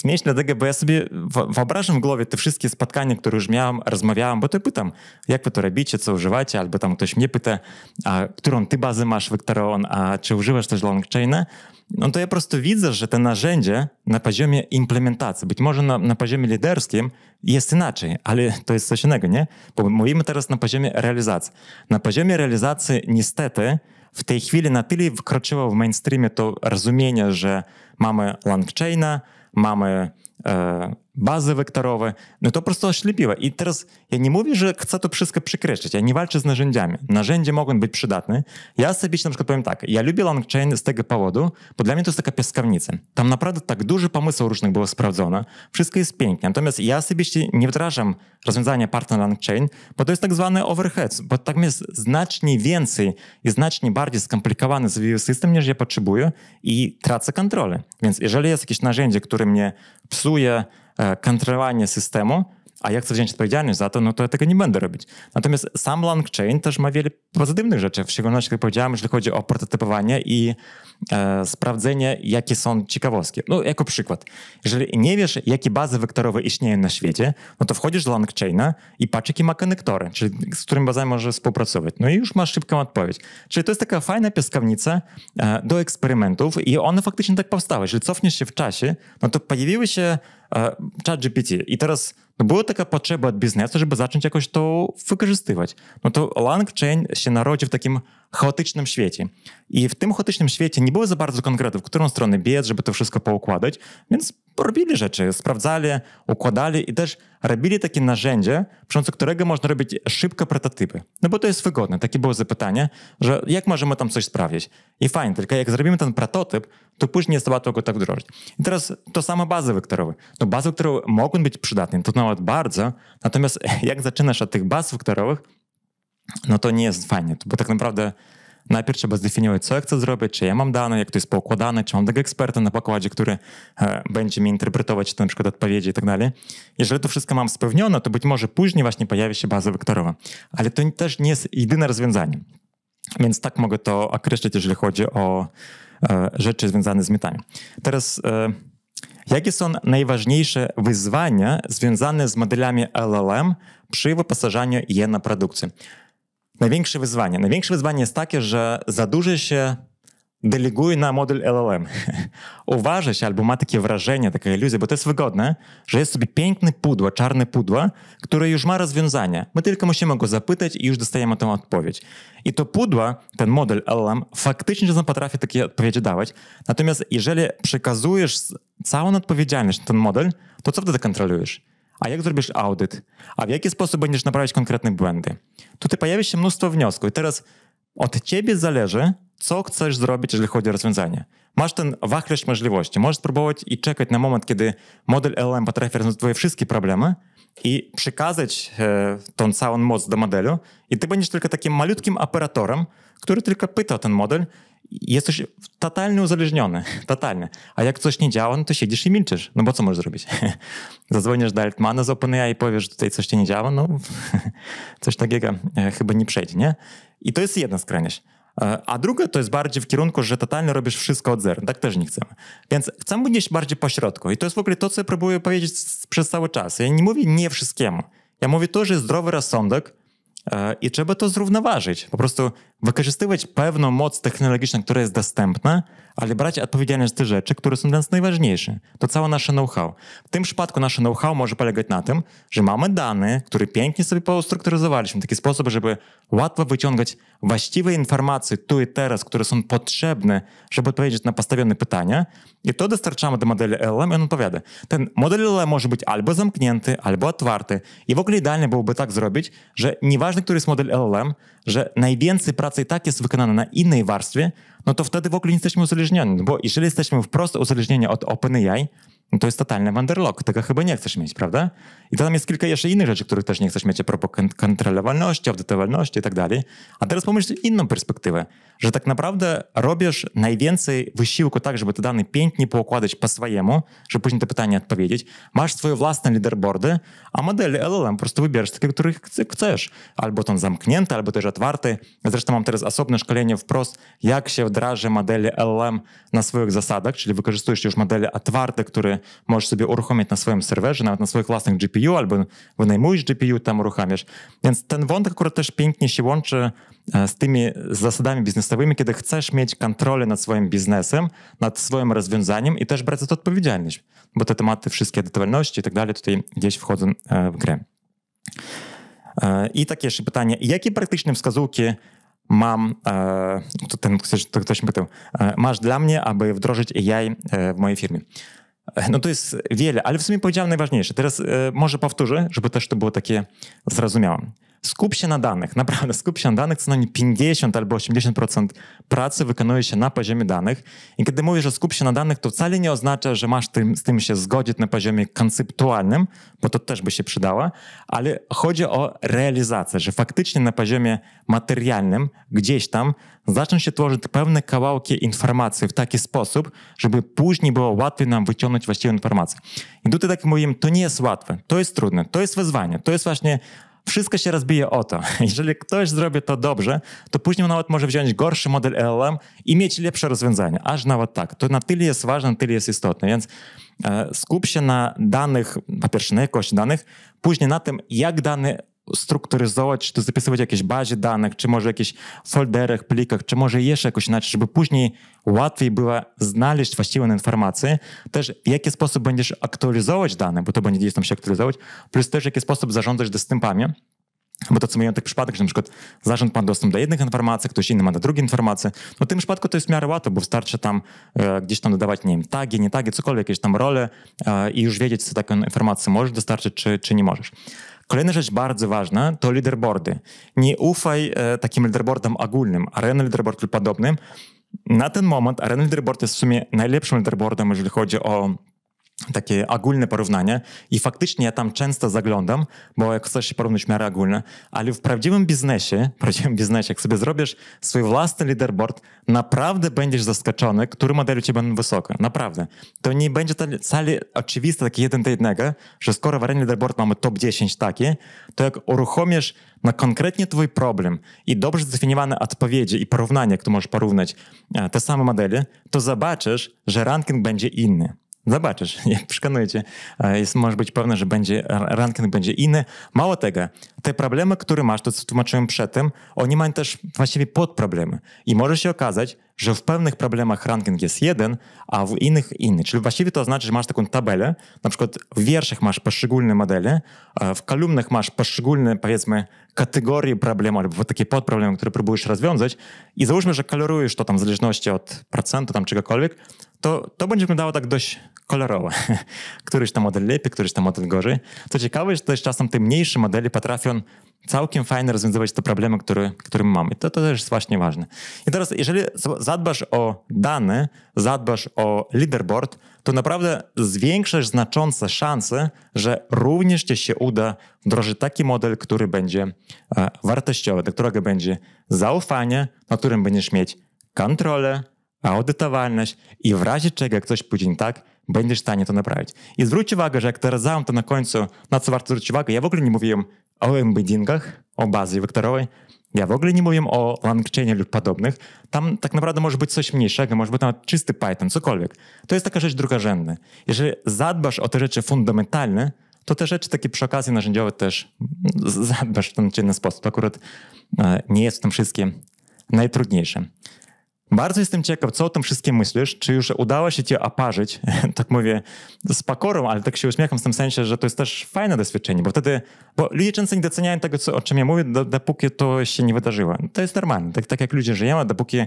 Śmieszne tego, bo ja sobie wyobrażam w głowie te wszystkie spotkania, które już miałam, rozmawiałam, bo to pytam, jak wy to robicie, co używacie, albo tam ktoś mnie pyta, a którą ty bazę masz, Wiktoreon, a czy używasz też longchaina? No to ja po prostu widzę, że te narzędzie na poziomie implementacji, być może na, poziomie liderskim jest inaczej, ale to jest coś innego, nie? Bo mówimy teraz na poziomie realizacji. Na poziomie realizacji niestety w tej chwili na tyle wkroczyło w mainstreamie to rozumienie, że mamy longchaina, mamy e, bazy wektorowe, no to po prostu oślepiła. I teraz ja nie mówię, że chcę to wszystko przykreślić, ja nie walczę z narzędziami. Narzędzie mogą być przydatne. Ja osobiście na przykład powiem tak, ja lubię longchain z tego powodu, bo dla mnie to jest taka piaskownica. Tam naprawdę tak dużo pomysłów różnych było sprawdzone, wszystko jest pięknie. Natomiast ja osobiście nie wdrażam rozwiązania partner longchain, bo to jest tak zwany overhead, bo tam jest znacznie więcej i znacznie bardziej skomplikowany system, niż ja potrzebuję i tracę kontrolę. Więc jeżeli jest jakieś narzędzie, które mnie psuje, Е, контролювання систему. a jak chcę wziąć odpowiedzialność za to, no to ja tego nie będę robić. Natomiast sam LangChain też ma wiele pozytywnych rzeczy, w szczególności, jak powiedziałem, jeżeli chodzi o prototypowanie i e, sprawdzenie, jakie są ciekawostki. No, jako przykład, jeżeli nie wiesz, jakie bazy wektorowe istnieją na świecie, no to wchodzisz do LangChaina i patrz, jakie ma konektory, czyli z którym bazami może współpracować. No i już masz szybką odpowiedź. Czyli to jest taka fajna piaskownica e, do eksperymentów i one faktycznie tak powstały. Jeżeli cofniesz się w czasie, no to pojawiły się e, ChatGPT i teraz no była taka potrzeba od biznesu, żeby zacząć jakoś to wykorzystywać. No to LangChain się narodził w takim chaotycznym świecie. I w tym chaotycznym świecie nie było za bardzo konkretów, w którą stronę biec, żeby to wszystko poukładać, więc robili rzeczy, sprawdzali, układali i też robili takie narzędzie, przez co którego można robić szybko prototypy. No bo to jest wygodne. Takie było zapytanie, że jak możemy tam coś sprawić? I fajnie, tylko jak zrobimy ten prototyp, to później jest łatwo go tak wdrożyć. I teraz to samo bazy wektorowe. No bazy wektorowe mogą być przydatne, to nawet bardzo, natomiast jak zaczynasz od tych baz wektorowych, no to nie jest fajnie, bo tak naprawdę najpierw trzeba zdefiniować, co ja chcę zrobić, czy ja mam dane, jak to jest poukładane, czy mam tego eksperta na pokładzie, który e, będzie mi interpretować te na przykład odpowiedzi i tak dalej. Jeżeli to wszystko mam spełnione, to być może później właśnie pojawi się baza wektorowa. Ale to też nie jest jedyne rozwiązanie. Więc tak mogę to określić, jeżeli chodzi o e, rzeczy związane z mitami. Teraz e, jakie są najważniejsze wyzwania związane z modelami LLM przy wyposażaniu je na produkcję? największe wyzwanie. Największe wyzwanie jest takie, że za dużo się deleguje na model LLM. Uważa się albo ma takie wrażenie, taka iluzja, bo to jest wygodne, że jest sobie piękny pudło, czarne pudło, które już ma rozwiązanie. My tylko musimy go zapytać i już dostajemy tę odpowiedź. I to pudło, ten model LLM, faktycznie czasem potrafi takie odpowiedzi dawać. Natomiast jeżeli przekazujesz całą odpowiedzialność na ten model, to co wtedy kontrolujesz? A jak zrobisz audyt? A w jaki sposób będziesz naprawiać konkretne błędy? Tutaj pojawia się mnóstwo wniosków i teraz od ciebie zależy, co chcesz zrobić, jeżeli chodzi o rozwiązanie. Masz ten wachlarz możliwości. Możesz spróbować i czekać na moment, kiedy model LM potrafi rozwiązać wszystkie problemy i przekazać e, tą całą moc do modelu i ty będziesz tylko takim malutkim operatorem, który tylko pyta ten model jesteś totalnie uzależniony, totalnie. A jak coś nie działa, no to siedzisz i milczysz. No bo co możesz zrobić? Zadzwonisz do Altmana z OpenAI i powiesz, że tutaj coś ci nie działa, no coś takiego e, chyba nie przejdzie, nie? I to jest jedna skrajność. E, a druga to jest bardziej w kierunku, że totalnie robisz wszystko od zera. Tak też nie chcemy. Więc chcemy być bardziej pośrodku I to jest w ogóle to, co ja próbuję powiedzieć przez cały czas. Ja nie mówię nie wszystkiemu. Ja mówię to, że zdrowy rozsądek – E, I trzeba to zrównoważyć. Po prostu wykorzystywać pewną moc technologiczną, która jest dostępna, ale brać odpowiedzialność za te rzeczy, które są dla nas najważniejsze. To całe nasze know-how. W tym przypadku nasze know-how może polegać na tym, że mamy dane, które pięknie sobie poustrukturyzowaliśmy w taki sposób, żeby łatwo wyciągać właściwe informacje tu i teraz, które są potrzebne, żeby odpowiedzieć na postawione pytania i to dostarczamy do modelu LM i on odpowiada. Ten model LM może być albo zamknięty, albo otwarty i w ogóle idealnie byłoby tak zrobić, że nieważne, który jest model LM, że najwięcej pracy i tak jest wykonane na innej warstwie, no to wtedy w ogóle nie jesteśmy uzależnieni, bo jeżeli jesteśmy wprost uzależnieni od OpenAI, no to jest totalny wanderlock. Tego chyba nie chcesz mieć, prawda? I to tam jest kilka jeszcze innych rzeczy, których też nie chcesz mieć a propos kontrolowalności, audytowalności i tak dalej. A teraz pomyśl inną perspektywę, że tak naprawdę robisz najwięcej wysiłku tak, żeby te dane pięknie poukładać po swojemu, żeby później te pytania odpowiedzieć. Masz swoje własne leaderboardy, a modele LLM po prostu wybierasz takie, których chcesz. Albo tam zamknięte, albo też otwarte. Ja zresztą mam teraz osobne szkolenie wprost, jak się wdraża modele LLM na swoich zasadach, czyli wykorzystujesz już modele otwarte, które które możesz sobie uruchomić na swoim serwerze, nawet na swoich własnych GPU, albo wynajmujesz GPU, tam uruchamiasz. Więc ten wątek akurat też pięknie się łączy e, z tymi zasadami biznesowymi, kiedy chcesz mieć kontrolę nad swoim biznesem, nad swoim rozwiązaniem i też brać za to odpowiedzialność, bo te tematy wszystkie datowalności i tak dalej tutaj gdzieś wchodzą e, w grę. E, I takie jeszcze pytanie, jakie praktyczne wskazówki mam, to ten to ktoś pytał, masz dla mnie, aby wdrożyć AI w mojej firmie? E, no to jest wiele, ale w sumie powiedziałem najważniejsze. Teraz e, może powtórzę, żeby też to było takie zrozumiałe skup się na danych, naprawdę skup się na danych, co najmniej 50 albo 80% pracy wykonuje się na poziomie danych. I kiedy mówisz, że skup się na danych, to wcale nie oznacza, że masz tym, z tym się zgodzić na poziomie konceptualnym, bo to też by się przydało, ale chodzi o realizację, że faktycznie na poziomie materialnym, gdzieś tam, zaczną się tworzyć pewne kawałki informacji w taki sposób, żeby później było łatwiej nam wyciągnąć właściwą informację. I tutaj tak mówimy, to nie jest łatwe, to jest trudne, to jest wyzwanie, to jest właśnie wszystko się rozbije o to. Jeżeli ktoś zrobi to dobrze, to później nawet może wziąć gorszy model LLM i mieć lepsze rozwiązanie, aż nawet tak. To na tyle jest ważne, na tyle jest istotne, więc e, skup się na danych, po pierwsze na jakości danych, później na tym, jak dane strukturyzować, czy to zapisywać w jakiejś bazie danych, czy może jakichś folderach, plikach, czy może jeszcze jakoś inaczej, żeby później łatwiej było znaleźć właściwą informację. Też w jaki sposób będziesz aktualizować dane, bo to będzie gdzieś tam się aktualizować, plus też w jaki sposób zarządzać dostępami, bo to, co miałem w tych że np. przykład zarząd pan dostęp do jednych informacji, ktoś inny ma do drugiej informacji. No w tym przypadku to jest w miarę łatwo, bo wystarczy tam e, gdzieś tam dodawać, nie tagi, nie tagi, cokolwiek, jakieś tam role e, i już wiedzieć, czy taką informację możesz dostarczyć, czy, czy nie możesz. Kolejna rzecz bardzo ważna to leaderboardy. Nie ufaj e, takim leaderboardom ogólnym, arena leaderboard lub podobnym. Na ten moment arena leaderboard jest w sumie najlepszym leaderboardem, jeżeli chodzi o takie ogólne porównanie i faktycznie ja tam często zaglądam, bo jak chcesz się porównać w miarę ogólne, ale w prawdziwym biznesie, w prawdziwym biznesie, jak sobie zrobisz swój własny leaderboard, naprawdę będziesz zaskoczony, który model u ciebie będą wysoko, naprawdę. To nie będzie wcale oczywiste, takie jeden do jednego, że skoro w arenie leaderboard mamy top 10 takie, to jak uruchomisz na konkretnie twój problem i dobrze zdefiniowane odpowiedzi i porównania, które możesz porównać, e, te same modele, to zobaczysz, że ranking będzie inny. Zobaczysz, nie przekonujcie. Jest, może być pewne, że będzie, ranking będzie inny. Mało tego, te problemy, które masz, to co tłumaczyłem przedtem, oni mają też właściwie podproblemy. I może się okazać, że w pewnych problemach ranking jest jeden, a w innych inny. Czyli właściwie to znaczy, że masz taką tabelę, na przykład w wierszach masz poszczególne modele, w kolumnach masz poszczególne, powiedzmy, kategorie problemu albo takie podproblemy, które próbujesz rozwiązać i załóżmy, że kolorujesz to tam w zależności od procentu tam czegokolwiek, to, to będzie wyglądało tak dość kolorowe. Któryś tam model lepiej, któryś tam model gorzej. Co ciekawe, że też czasem te mniejsze modele potrafią całkiem fajnie rozwiązywać te problemy, które, które mamy. To, to też jest właśnie ważne. I teraz, jeżeli zadbasz o dane, zadbasz o leaderboard, to naprawdę zwiększasz znaczące szanse, że również ci się uda wdrożyć taki model, który będzie e, wartościowy, do którego będzie zaufanie, na którym będziesz mieć kontrolę, audytowalność i w razie czego jak coś pójdzie nie tak, będziesz w stanie to naprawić. I zwróć uwagę, że jak terazałem to na końcu, na co warto zwrócić uwagę, ja w ogóle nie mówiłem o embeddingach, o bazie wektorowej, ja w ogóle nie mówiłem o LangChainie lub podobnych. Tam tak naprawdę może być coś mniejszego, może być tam czysty Python, cokolwiek. To jest taka rzecz drugorzędna. Jeżeli zadbasz o te rzeczy fundamentalne, to te rzeczy takie przy okazji narzędziowe też zadbasz w ten czy sposób. sposób. Akurat e, nie jest w tym wszystkim najtrudniejsze. Bardzo jestem ciekaw, co o tym wszystkim myślisz. Czy już udało się cię oparzyć, tak mówię, z pokorą, ale tak się uśmiecham w tym sensie, że to jest też fajne doświadczenie, bo wtedy, bo ludzie często nie doceniają tego, co, o czym ja mówię, dopóki to się nie wydarzyło. To jest normalne. Tak, tak jak ludzie żyją, dopóki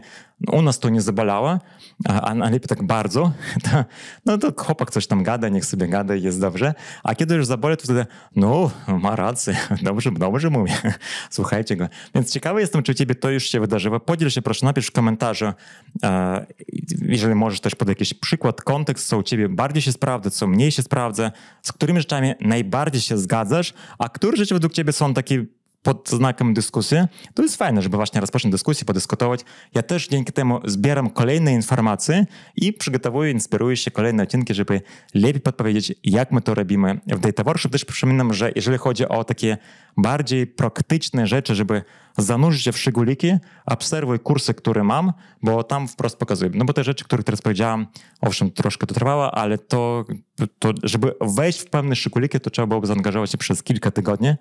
u nas to nie zabalało, a, a lepiej tak bardzo, to, no to chłopak coś tam gada, niech sobie gada i jest dobrze. A kiedy już zaboli, to wtedy, no, ma rację, dobrze, dobrze mówię, słuchajcie go. Więc ciekawy jestem, czy u ciebie to już się wydarzyło. Podziel się proszę, napisz w komentarzu, jeżeli możesz też podać jakiś przykład, kontekst, co u ciebie bardziej się sprawdza, co mniej się sprawdza, z którymi rzeczami najbardziej się zgadzasz, a które rzeczy według ciebie są takie pod znakiem dyskusji, to jest fajne, żeby właśnie rozpocząć dyskusję, podyskutować. Ja też dzięki temu zbieram kolejne informacje i przygotowuję, inspiruję się kolejne odcinki, żeby lepiej podpowiedzieć, jak my to robimy w Data Workshop. Też przypominam, że jeżeli chodzi o takie bardziej praktyczne rzeczy, żeby Zanurzcie w szczególiki, obserwuj kursy, które mam, bo tam wprost pokazuję. No bo te rzeczy, które teraz powiedziałam, owszem, troszkę to trwało, ale to, to żeby wejść w pewne szczególiki, to trzeba byłoby zaangażować się przez kilka tygodni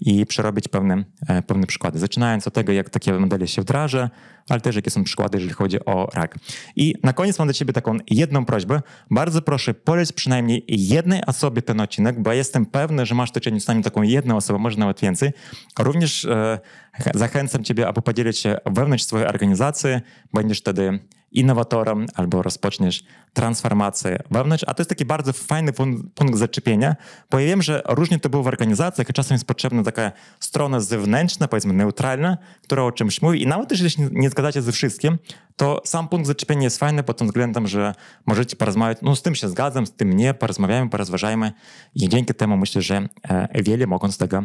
i przerobić pewne, e, pewne przykłady. Zaczynając od tego, jak takie modele się wdraża, ale też jakie są przykłady, jeżeli chodzi o rak. I na koniec mam do ciebie taką jedną prośbę. Bardzo proszę, poleć przynajmniej jednej osobie ten odcinek, bo jestem pewny, że masz do czynienia z nami taką jedną osobą, może nawet więcej. Również e, Zachęcam Ciebie, aby podzielić się wewnątrz swojej organizacji. Będziesz wtedy innowatorem albo rozpoczniesz transformację wewnątrz. A to jest taki bardzo fajny punkt zaczepienia, bo ja wiem, że różnie to było w organizacjach i czasem jest potrzebna taka strona zewnętrzna, powiedzmy neutralna, która o czymś mówi i nawet jeśli nie zgadzacie ze wszystkim, to sam punkt zaczepienia jest fajny pod tym względem, że możecie porozmawiać, no z tym się zgadzam, z tym nie, porozmawiamy, porozważajmy i dzięki temu myślę, że e, wiele mogą z tego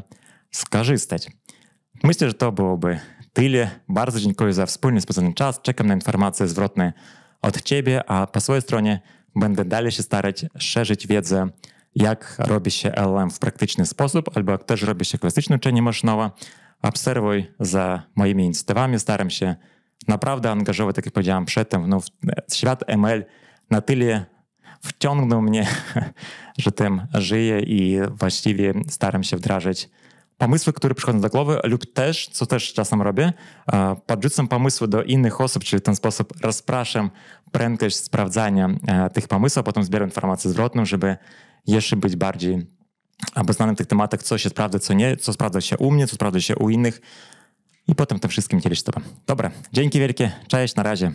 skorzystać. Myślę, że to byłoby tyle. Bardzo dziękuję za wspólny, spędzony czas. Czekam na informacje zwrotne od Ciebie, a po swojej stronie będę dalej się starać szerzyć wiedzę, jak robi się LM w praktyczny sposób, albo jak też robi się klasyczne uczenie maszynowe. Obserwuj za moimi inicjatywami. Staram się naprawdę angażować, tak jak powiedziałem przedtem, no, świat ML na tyle wciągnął mnie, że tym żyję i właściwie staram się wdrażać pomysły, które przychodzą do głowy, lub też, co też czasem robię, podrzucam pomysły do innych osób, czyli w ten sposób rozpraszam prędkość sprawdzania e, tych pomysłów, a potem zbieram informację zwrotną, żeby jeszcze być bardziej obeznanym w tych tematach, co się sprawdza, co nie, co sprawdza się u mnie, co sprawdza się u innych i potem tym wszystkim dzielić z tobą. Dobra, dzięki wielkie, cześć, na razie.